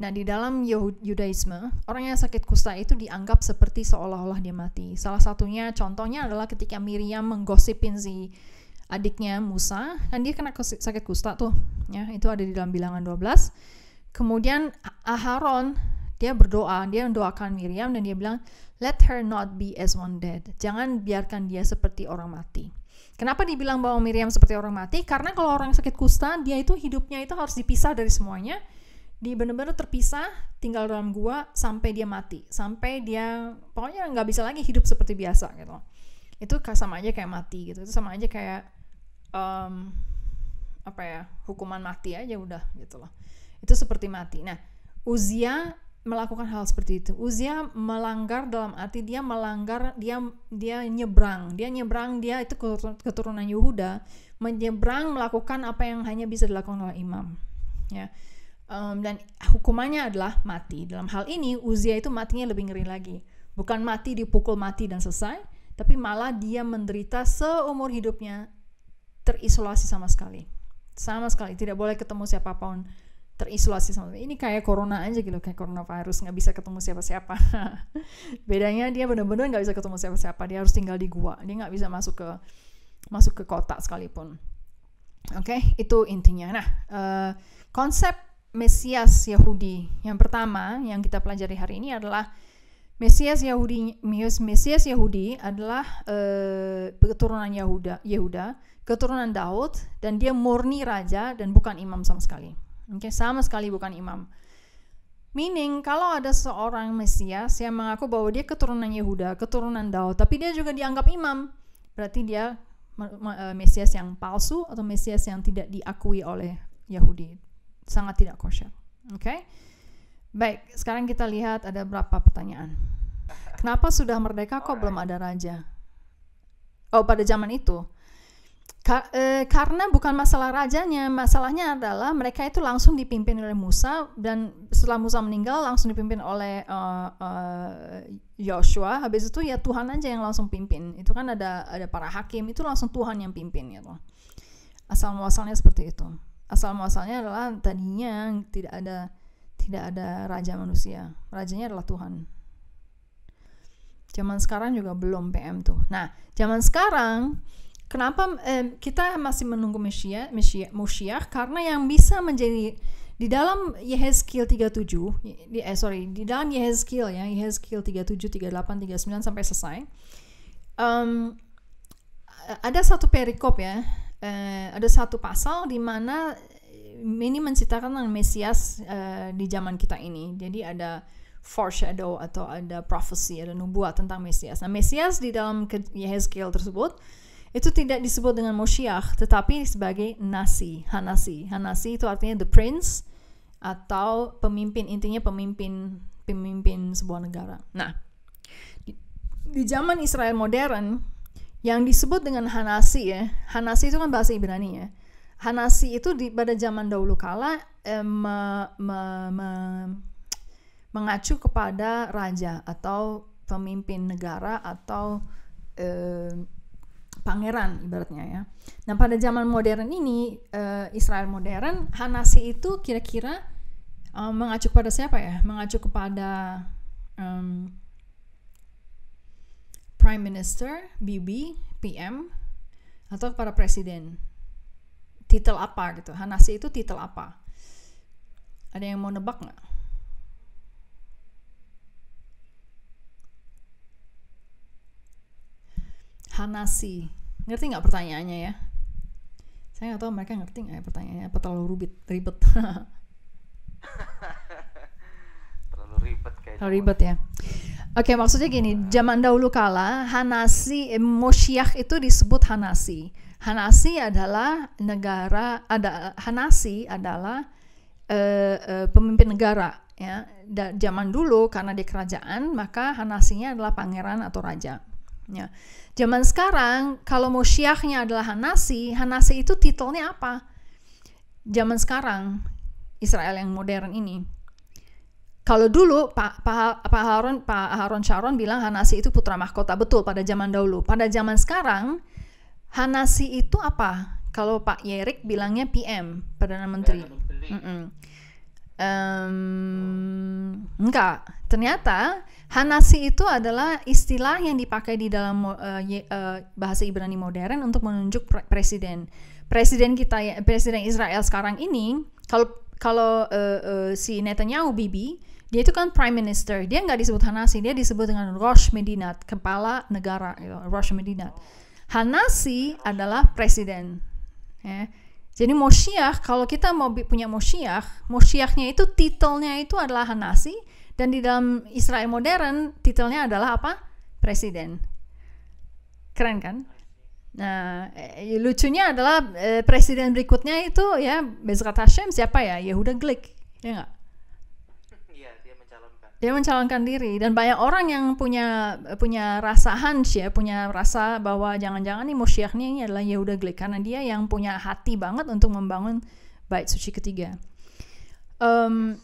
Nah, di dalam Yudaisme, orang yang sakit kusta itu dianggap seperti seolah-olah dia mati. Salah satunya contohnya adalah ketika Miriam menggosipin si adiknya Musa, dan dia kena sakit kusta tuh. Ya, itu ada di dalam bilangan 12. Kemudian Aharon dia berdoa, dia mendoakan Miriam dan dia bilang, "Let her not be as one dead." Jangan biarkan dia seperti orang mati. Kenapa dibilang bahwa Miriam seperti orang mati? Karena kalau orang sakit kusta, dia itu hidupnya itu harus dipisah dari semuanya di benar-benar terpisah tinggal dalam gua sampai dia mati sampai dia pokoknya nggak bisa lagi hidup seperti biasa gitu itu sama aja kayak mati gitu itu sama aja kayak um, apa ya hukuman mati aja udah gitu loh itu seperti mati nah Uzia melakukan hal seperti itu Uzia melanggar dalam arti dia melanggar dia dia nyebrang dia nyebrang dia itu keturunan Yehuda menyebrang melakukan apa yang hanya bisa dilakukan oleh imam ya um, dan hukumannya adalah mati. Dalam hal ini Uzia itu matinya lebih ngeri lagi. Bukan mati dipukul mati dan selesai, tapi malah dia menderita seumur hidupnya terisolasi sama sekali. Sama sekali tidak boleh ketemu siapapun, terisolasi sama sekali. Ini kayak corona aja gitu, kayak coronavirus nggak bisa ketemu siapa-siapa. Bedanya dia benar-benar nggak bisa ketemu siapa-siapa, dia harus tinggal di gua, dia nggak bisa masuk ke masuk ke kota sekalipun. Oke, okay? itu intinya. Nah, uh, konsep Mesias Yahudi. Yang pertama yang kita pelajari hari ini adalah Mesias Yahudi Mesias Yahudi adalah uh, keturunan Yahuda, Yehuda, keturunan Daud dan dia murni raja dan bukan imam sama sekali. Oke, okay? sama sekali bukan imam. Meaning kalau ada seorang Mesias yang mengaku bahwa dia keturunan Yehuda, keturunan Daud, tapi dia juga dianggap imam, berarti dia eh, Mesias yang palsu atau Mesias yang tidak diakui oleh Yahudi sangat tidak kosher. Oke. Okay? Baik, sekarang kita lihat ada berapa pertanyaan. Kenapa sudah merdeka kok belum ada raja? Oh, pada zaman itu. Ka e, karena bukan masalah rajanya, masalahnya adalah mereka itu langsung dipimpin oleh Musa dan setelah Musa meninggal langsung dipimpin oleh uh, uh, Habis itu ya Tuhan aja yang langsung pimpin. Itu kan ada ada para hakim, itu langsung Tuhan yang pimpin gitu. Asal muasalnya seperti itu asal muasalnya adalah tadinya tidak ada tidak ada raja manusia rajanya adalah Tuhan zaman sekarang juga belum PM tuh nah zaman sekarang kenapa eh, kita masih menunggu Mesia Mesiah karena yang bisa menjadi di dalam Yehezkiel 37 di, eh sorry di dalam Yehezkiel ya Yehezkiel 37 38 39 sampai selesai um, ada satu perikop ya eh, ada satu pasal di mana eh, ini menceritakan tentang Mesias eh, di zaman kita ini. Jadi ada foreshadow atau ada prophecy, ada nubuat tentang Mesias. Nah, Mesias di dalam Yehezkiel tersebut itu tidak disebut dengan Moshiach, tetapi sebagai Nasi, Hanasi. Hanasi itu artinya the prince atau pemimpin, intinya pemimpin pemimpin sebuah negara. Nah, di, di zaman Israel modern, yang disebut dengan Hanasi ya. Hanasi itu kan bahasa Ibrani ya. Hanasi itu di, pada zaman dahulu kala eh, me, me, me, mengacu kepada raja atau pemimpin negara atau eh, pangeran ibaratnya ya. Nah pada zaman modern ini eh, Israel modern Hanasi itu kira-kira eh, mengacu kepada siapa ya? Mengacu kepada Prime Minister, BB, PM, atau para presiden. Titel apa gitu? Hanasi itu titel apa? Ada yang mau nebak nggak? Hanasi. Ngerti nggak pertanyaannya ya? Saya nggak tahu mereka ngerti nggak ya pertanyaannya. Apa terlalu rubit, ribet? terlalu ribet kayaknya. Terlalu ribet ya. Oke, okay, maksudnya gini, zaman dahulu kala Hanasi eh, Mosyiah itu disebut Hanasi. Hanasi adalah negara ada Hanasi adalah uh, uh, pemimpin negara ya. Da, zaman dulu karena di kerajaan, maka Hanasinya adalah pangeran atau raja. Ya. Zaman sekarang kalau Mosyiahnya adalah Hanasi, Hanasi itu titelnya apa? Zaman sekarang Israel yang modern ini kalau dulu Pak Pak pa Harun Pak Harun Sharon bilang Hanasi itu putra mahkota betul pada zaman dahulu. Pada zaman sekarang Hanasi itu apa? Kalau Pak Yerik bilangnya PM perdana menteri. Perdana menteri. Mm -mm. Um, enggak, ternyata Hanasi itu adalah istilah yang dipakai di dalam uh, ye, uh, bahasa Ibrani modern untuk menunjuk pre presiden. Presiden kita, ya, presiden Israel sekarang ini, kalau kalau uh, uh, si Netanyahu Bibi dia itu kan prime minister dia nggak disebut Hanasi dia disebut dengan Rosh Medinat kepala negara gitu Rosh Medinat Hanasi adalah presiden ya. jadi Moshiach kalau kita mau punya Moshiach Moshiachnya itu titelnya itu adalah Hanasi dan di dalam Israel modern titelnya adalah apa presiden keren kan Nah, eh, lucunya adalah eh, presiden berikutnya itu ya Bezrat Hashem siapa ya? Yehuda Glick, ya nggak? dia mencalonkan diri dan banyak orang yang punya punya rasa hunch ya punya rasa bahwa jangan-jangan nih musyah ini adalah Yehuda Glick karena dia yang punya hati banget untuk membangun bait suci ketiga um,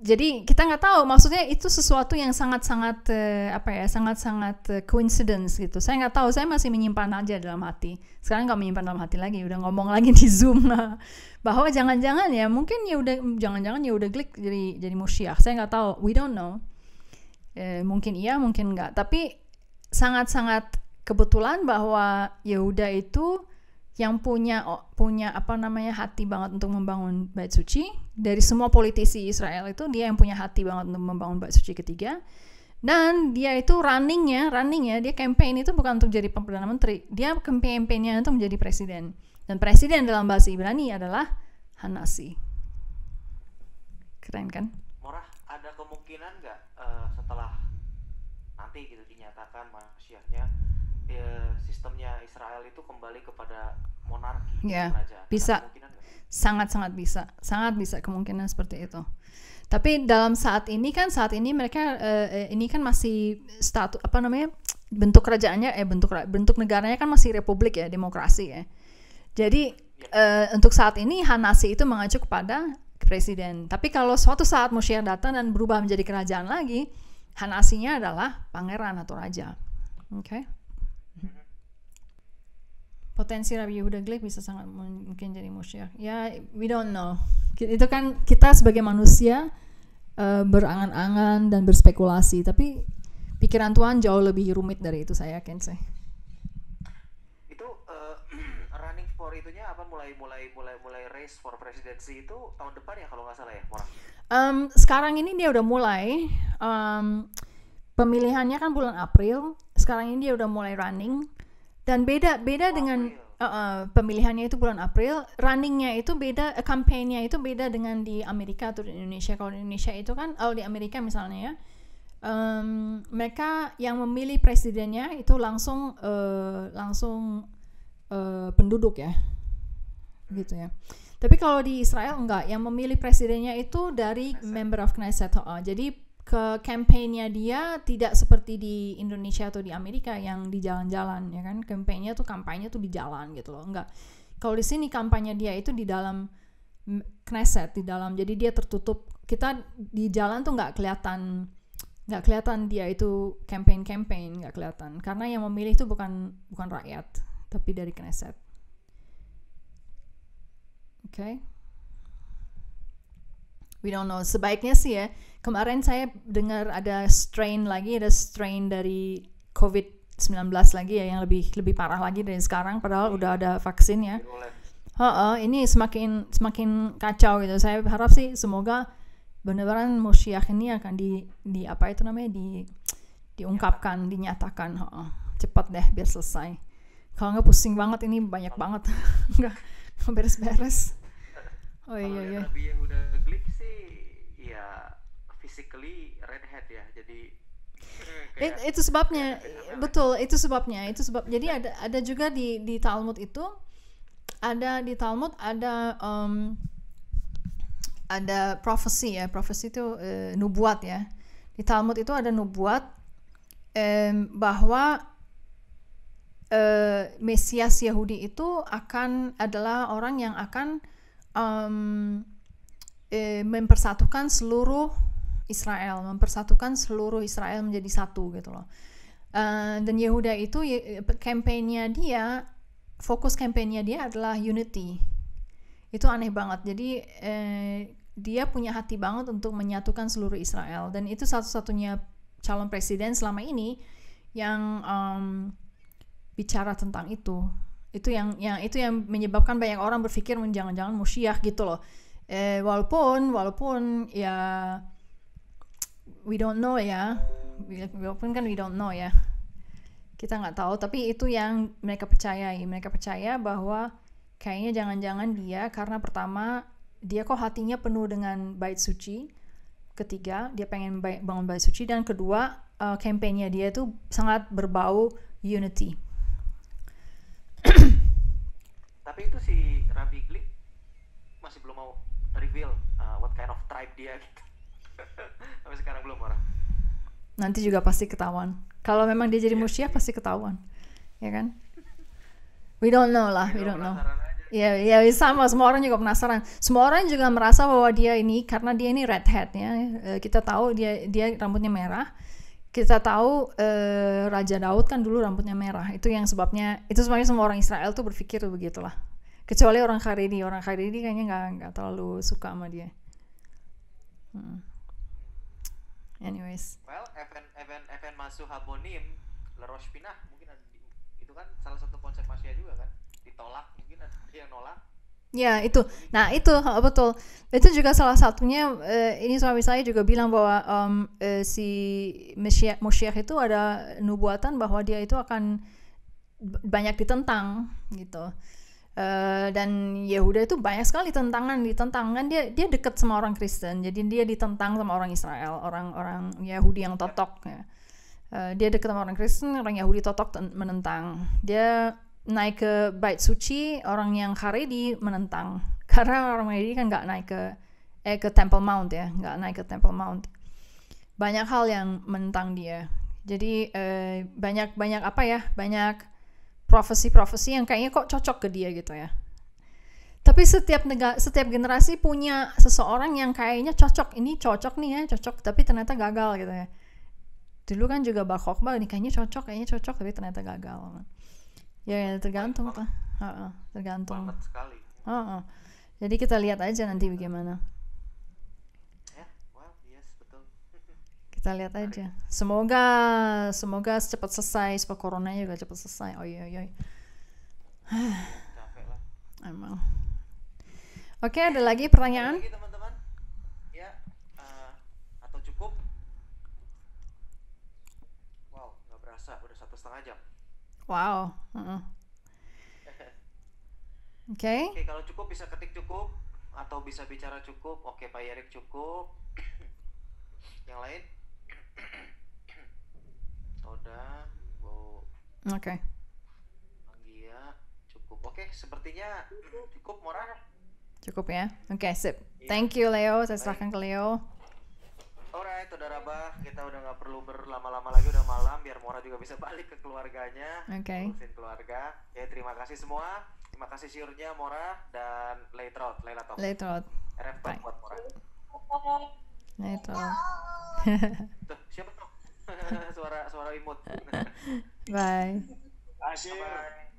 jadi kita nggak tahu maksudnya itu sesuatu yang sangat-sangat uh, apa ya sangat-sangat uh, coincidence gitu saya nggak tahu saya masih menyimpan aja dalam hati sekarang nggak menyimpan dalam hati lagi udah ngomong lagi di zoom lah bahwa jangan-jangan ya mungkin ya udah jangan-jangan ya udah klik jadi jadi musyah saya nggak tahu we don't know eh, mungkin iya mungkin nggak tapi sangat-sangat kebetulan bahwa Yehuda ya itu yang punya punya apa namanya hati banget untuk membangun bait suci dari semua politisi Israel itu dia yang punya hati banget untuk membangun bait suci ketiga dan dia itu runningnya runningnya dia campaign itu bukan untuk jadi perdana menteri dia campaignnya untuk menjadi presiden dan presiden dalam bahasa Ibrani adalah Hanasi keren kan Morah ada kemungkinan nggak uh, setelah nanti gitu dinyatakan manusianya ya, sistemnya Israel itu kembali kepada monarki ya kerajaan. bisa sangat-sangat bisa sangat bisa kemungkinan seperti itu tapi dalam saat ini kan saat ini mereka uh, ini kan masih status apa namanya bentuk kerajaannya eh bentuk bentuk negaranya kan masih republik ya demokrasi ya jadi uh, untuk saat ini Hanasi itu mengacu kepada presiden tapi kalau suatu saat Musyir datang dan berubah menjadi kerajaan lagi Hanasinya adalah pangeran atau raja oke okay? potensi Rabbi Yehuda Glick bisa sangat mungkin jadi musyrik. Ya, we don't know. Itu kan kita sebagai manusia eh, berangan-angan dan berspekulasi, tapi pikiran Tuhan jauh lebih rumit dari itu saya yakin sih. Itu uh, running for itunya apa mulai mulai mulai mulai race for presidency itu tahun depan ya kalau nggak salah ya, orang. Um, sekarang ini dia udah mulai um, pemilihannya kan bulan April. Sekarang ini dia udah mulai running dan beda beda oh, dengan uh, uh, pemilihannya itu bulan April, runningnya itu beda, uh, eh, kampanyenya itu beda dengan di Amerika atau di Indonesia. Kalau di Indonesia itu kan, kalau oh, di Amerika misalnya ya, um, mereka yang memilih presidennya itu langsung uh, langsung uh, penduduk ya, gitu ya. Tapi kalau di Israel enggak, yang memilih presidennya itu dari member of Knesset. Uh, jadi ke kampanyenya dia tidak seperti di Indonesia atau di Amerika yang di jalan-jalan ya kan kampanyenya tuh kampanye tuh di jalan gitu loh enggak kalau di sini kampanye dia itu di dalam Knesset di dalam jadi dia tertutup kita di jalan tuh nggak kelihatan nggak kelihatan dia itu campaign campaign nggak kelihatan karena yang memilih itu bukan bukan rakyat tapi dari Knesset oke okay. we don't know sebaiknya sih ya Kemarin saya dengar ada strain lagi, ada strain dari COVID-19 lagi ya yang lebih lebih parah lagi dari sekarang padahal hmm. udah ada vaksin ya. Uh, uh, ini semakin semakin kacau gitu. Saya harap sih semoga beneran musyiah ini akan di di apa itu namanya di diungkapkan, dinyatakan. Uh, uh. Cepat deh biar selesai. Kalau nggak pusing banget ini banyak banget. nggak beres-beres. Oh iya iya. Yang udah klik sih It, iya. itu sebabnya, iya, iya, betul. Itu sebabnya, itu sebab. Jadi ada ada juga di di Talmud itu ada di Talmud ada um, ada profesi ya, profesi itu uh, nubuat ya. Di Talmud itu ada nubuat um, bahwa uh, Mesias Yahudi itu akan adalah orang yang akan um, uh, mempersatukan seluruh Israel, mempersatukan seluruh Israel menjadi satu gitu loh. Uh, dan Yehuda itu kampanyenya dia fokus kampanyenya dia adalah unity. Itu aneh banget. Jadi eh, dia punya hati banget untuk menyatukan seluruh Israel dan itu satu-satunya calon presiden selama ini yang um, bicara tentang itu. Itu yang yang itu yang menyebabkan banyak orang berpikir jangan-jangan Musyiah gitu loh. Eh, walaupun walaupun ya we don't know ya walaupun kan we don't know ya kita nggak tahu tapi itu yang mereka percayai mereka percaya bahwa kayaknya jangan-jangan dia karena pertama dia kok hatinya penuh dengan bait suci ketiga dia pengen bangun bait suci dan kedua uh, dia itu sangat berbau unity tapi itu si Rabbi Glick masih belum mau reveal uh, what kind of tribe dia gitu Sampai sekarang belum orang. Nanti juga pasti ketahuan. Kalau memang dia jadi yeah. Iya. pasti ketahuan. Ya kan? We don't know lah, we, iya, don't know. Ya, yeah, yeah, sama. Semua orang juga penasaran. Semua orang juga merasa bahwa dia ini karena dia ini redhead ya. Eh, kita tahu dia dia rambutnya merah. Kita tahu eh, Raja Daud kan dulu rambutnya merah. Itu yang sebabnya itu sebabnya semua orang Israel tuh berpikir begitulah. Kecuali orang ini, Orang ini kayaknya nggak nggak terlalu suka sama dia. Hmm anyways well event event event masuk habonim leros pinah mungkin ada di, itu kan salah satu konsep masya juga kan ditolak mungkin ada yang nolak Ya itu, nah itu betul. Itu juga salah satunya. Uh, ini suami saya juga bilang bahwa um, uh, si Mosheh itu ada nubuatan bahwa dia itu akan banyak ditentang gitu. Uh, dan Yehuda itu banyak sekali tentangan ditentangkan dia dia dekat sama orang Kristen jadi dia ditentang sama orang Israel orang-orang Yahudi yang totok ya. uh, dia dekat sama orang Kristen orang Yahudi totok menentang dia naik ke bait suci orang yang Haredi menentang karena orang Haredi kan nggak naik ke eh ke Temple Mount ya nggak naik ke Temple Mount banyak hal yang menentang dia jadi eh, banyak banyak apa ya banyak profesi-profesi yang kayaknya kok cocok ke dia gitu ya. Tapi setiap negara, setiap generasi punya seseorang yang kayaknya cocok. Ini cocok nih ya, cocok. Tapi ternyata gagal gitu ya. Dulu kan juga Bak Khokbal, ini kayaknya cocok, kayaknya cocok. Tapi ternyata gagal. Ya, ya tergantung lah. tergantung. Banget sekali. Uh -uh. Jadi kita lihat aja nanti bagaimana. kita lihat aja semoga semoga cepat selesai sebab corona juga cepat selesai oi oi oi emang oke okay, ada lagi pertanyaan ada lagi, teman -teman? Ya, eh, atau cukup wow nggak berasa udah satu setengah jam wow uh -uh. oke okay. okay, kalau cukup bisa ketik cukup atau bisa bicara cukup oke okay, pak Yerik cukup yang lain Toda, Bo. Oke. Okay. Anggia, cukup. Oke, okay, sepertinya cukup murah. Cukup ya. Oke, okay, sip. Yeah. Thank you Leo. Saya serahkan ke Leo. Alright, udah raba. Kita udah nggak perlu berlama-lama lagi. Udah malam. Biar Mora juga bisa balik ke keluarganya. Oke. Okay. Ngurusin keluarga. Ya, terima kasih semua. Terima kasih siurnya Mora dan Leitrot, Leilatok. Leitrot. RF buat Mora. Bye nah itu tuh, siapa tuh suara suara imut bye Asyik. bye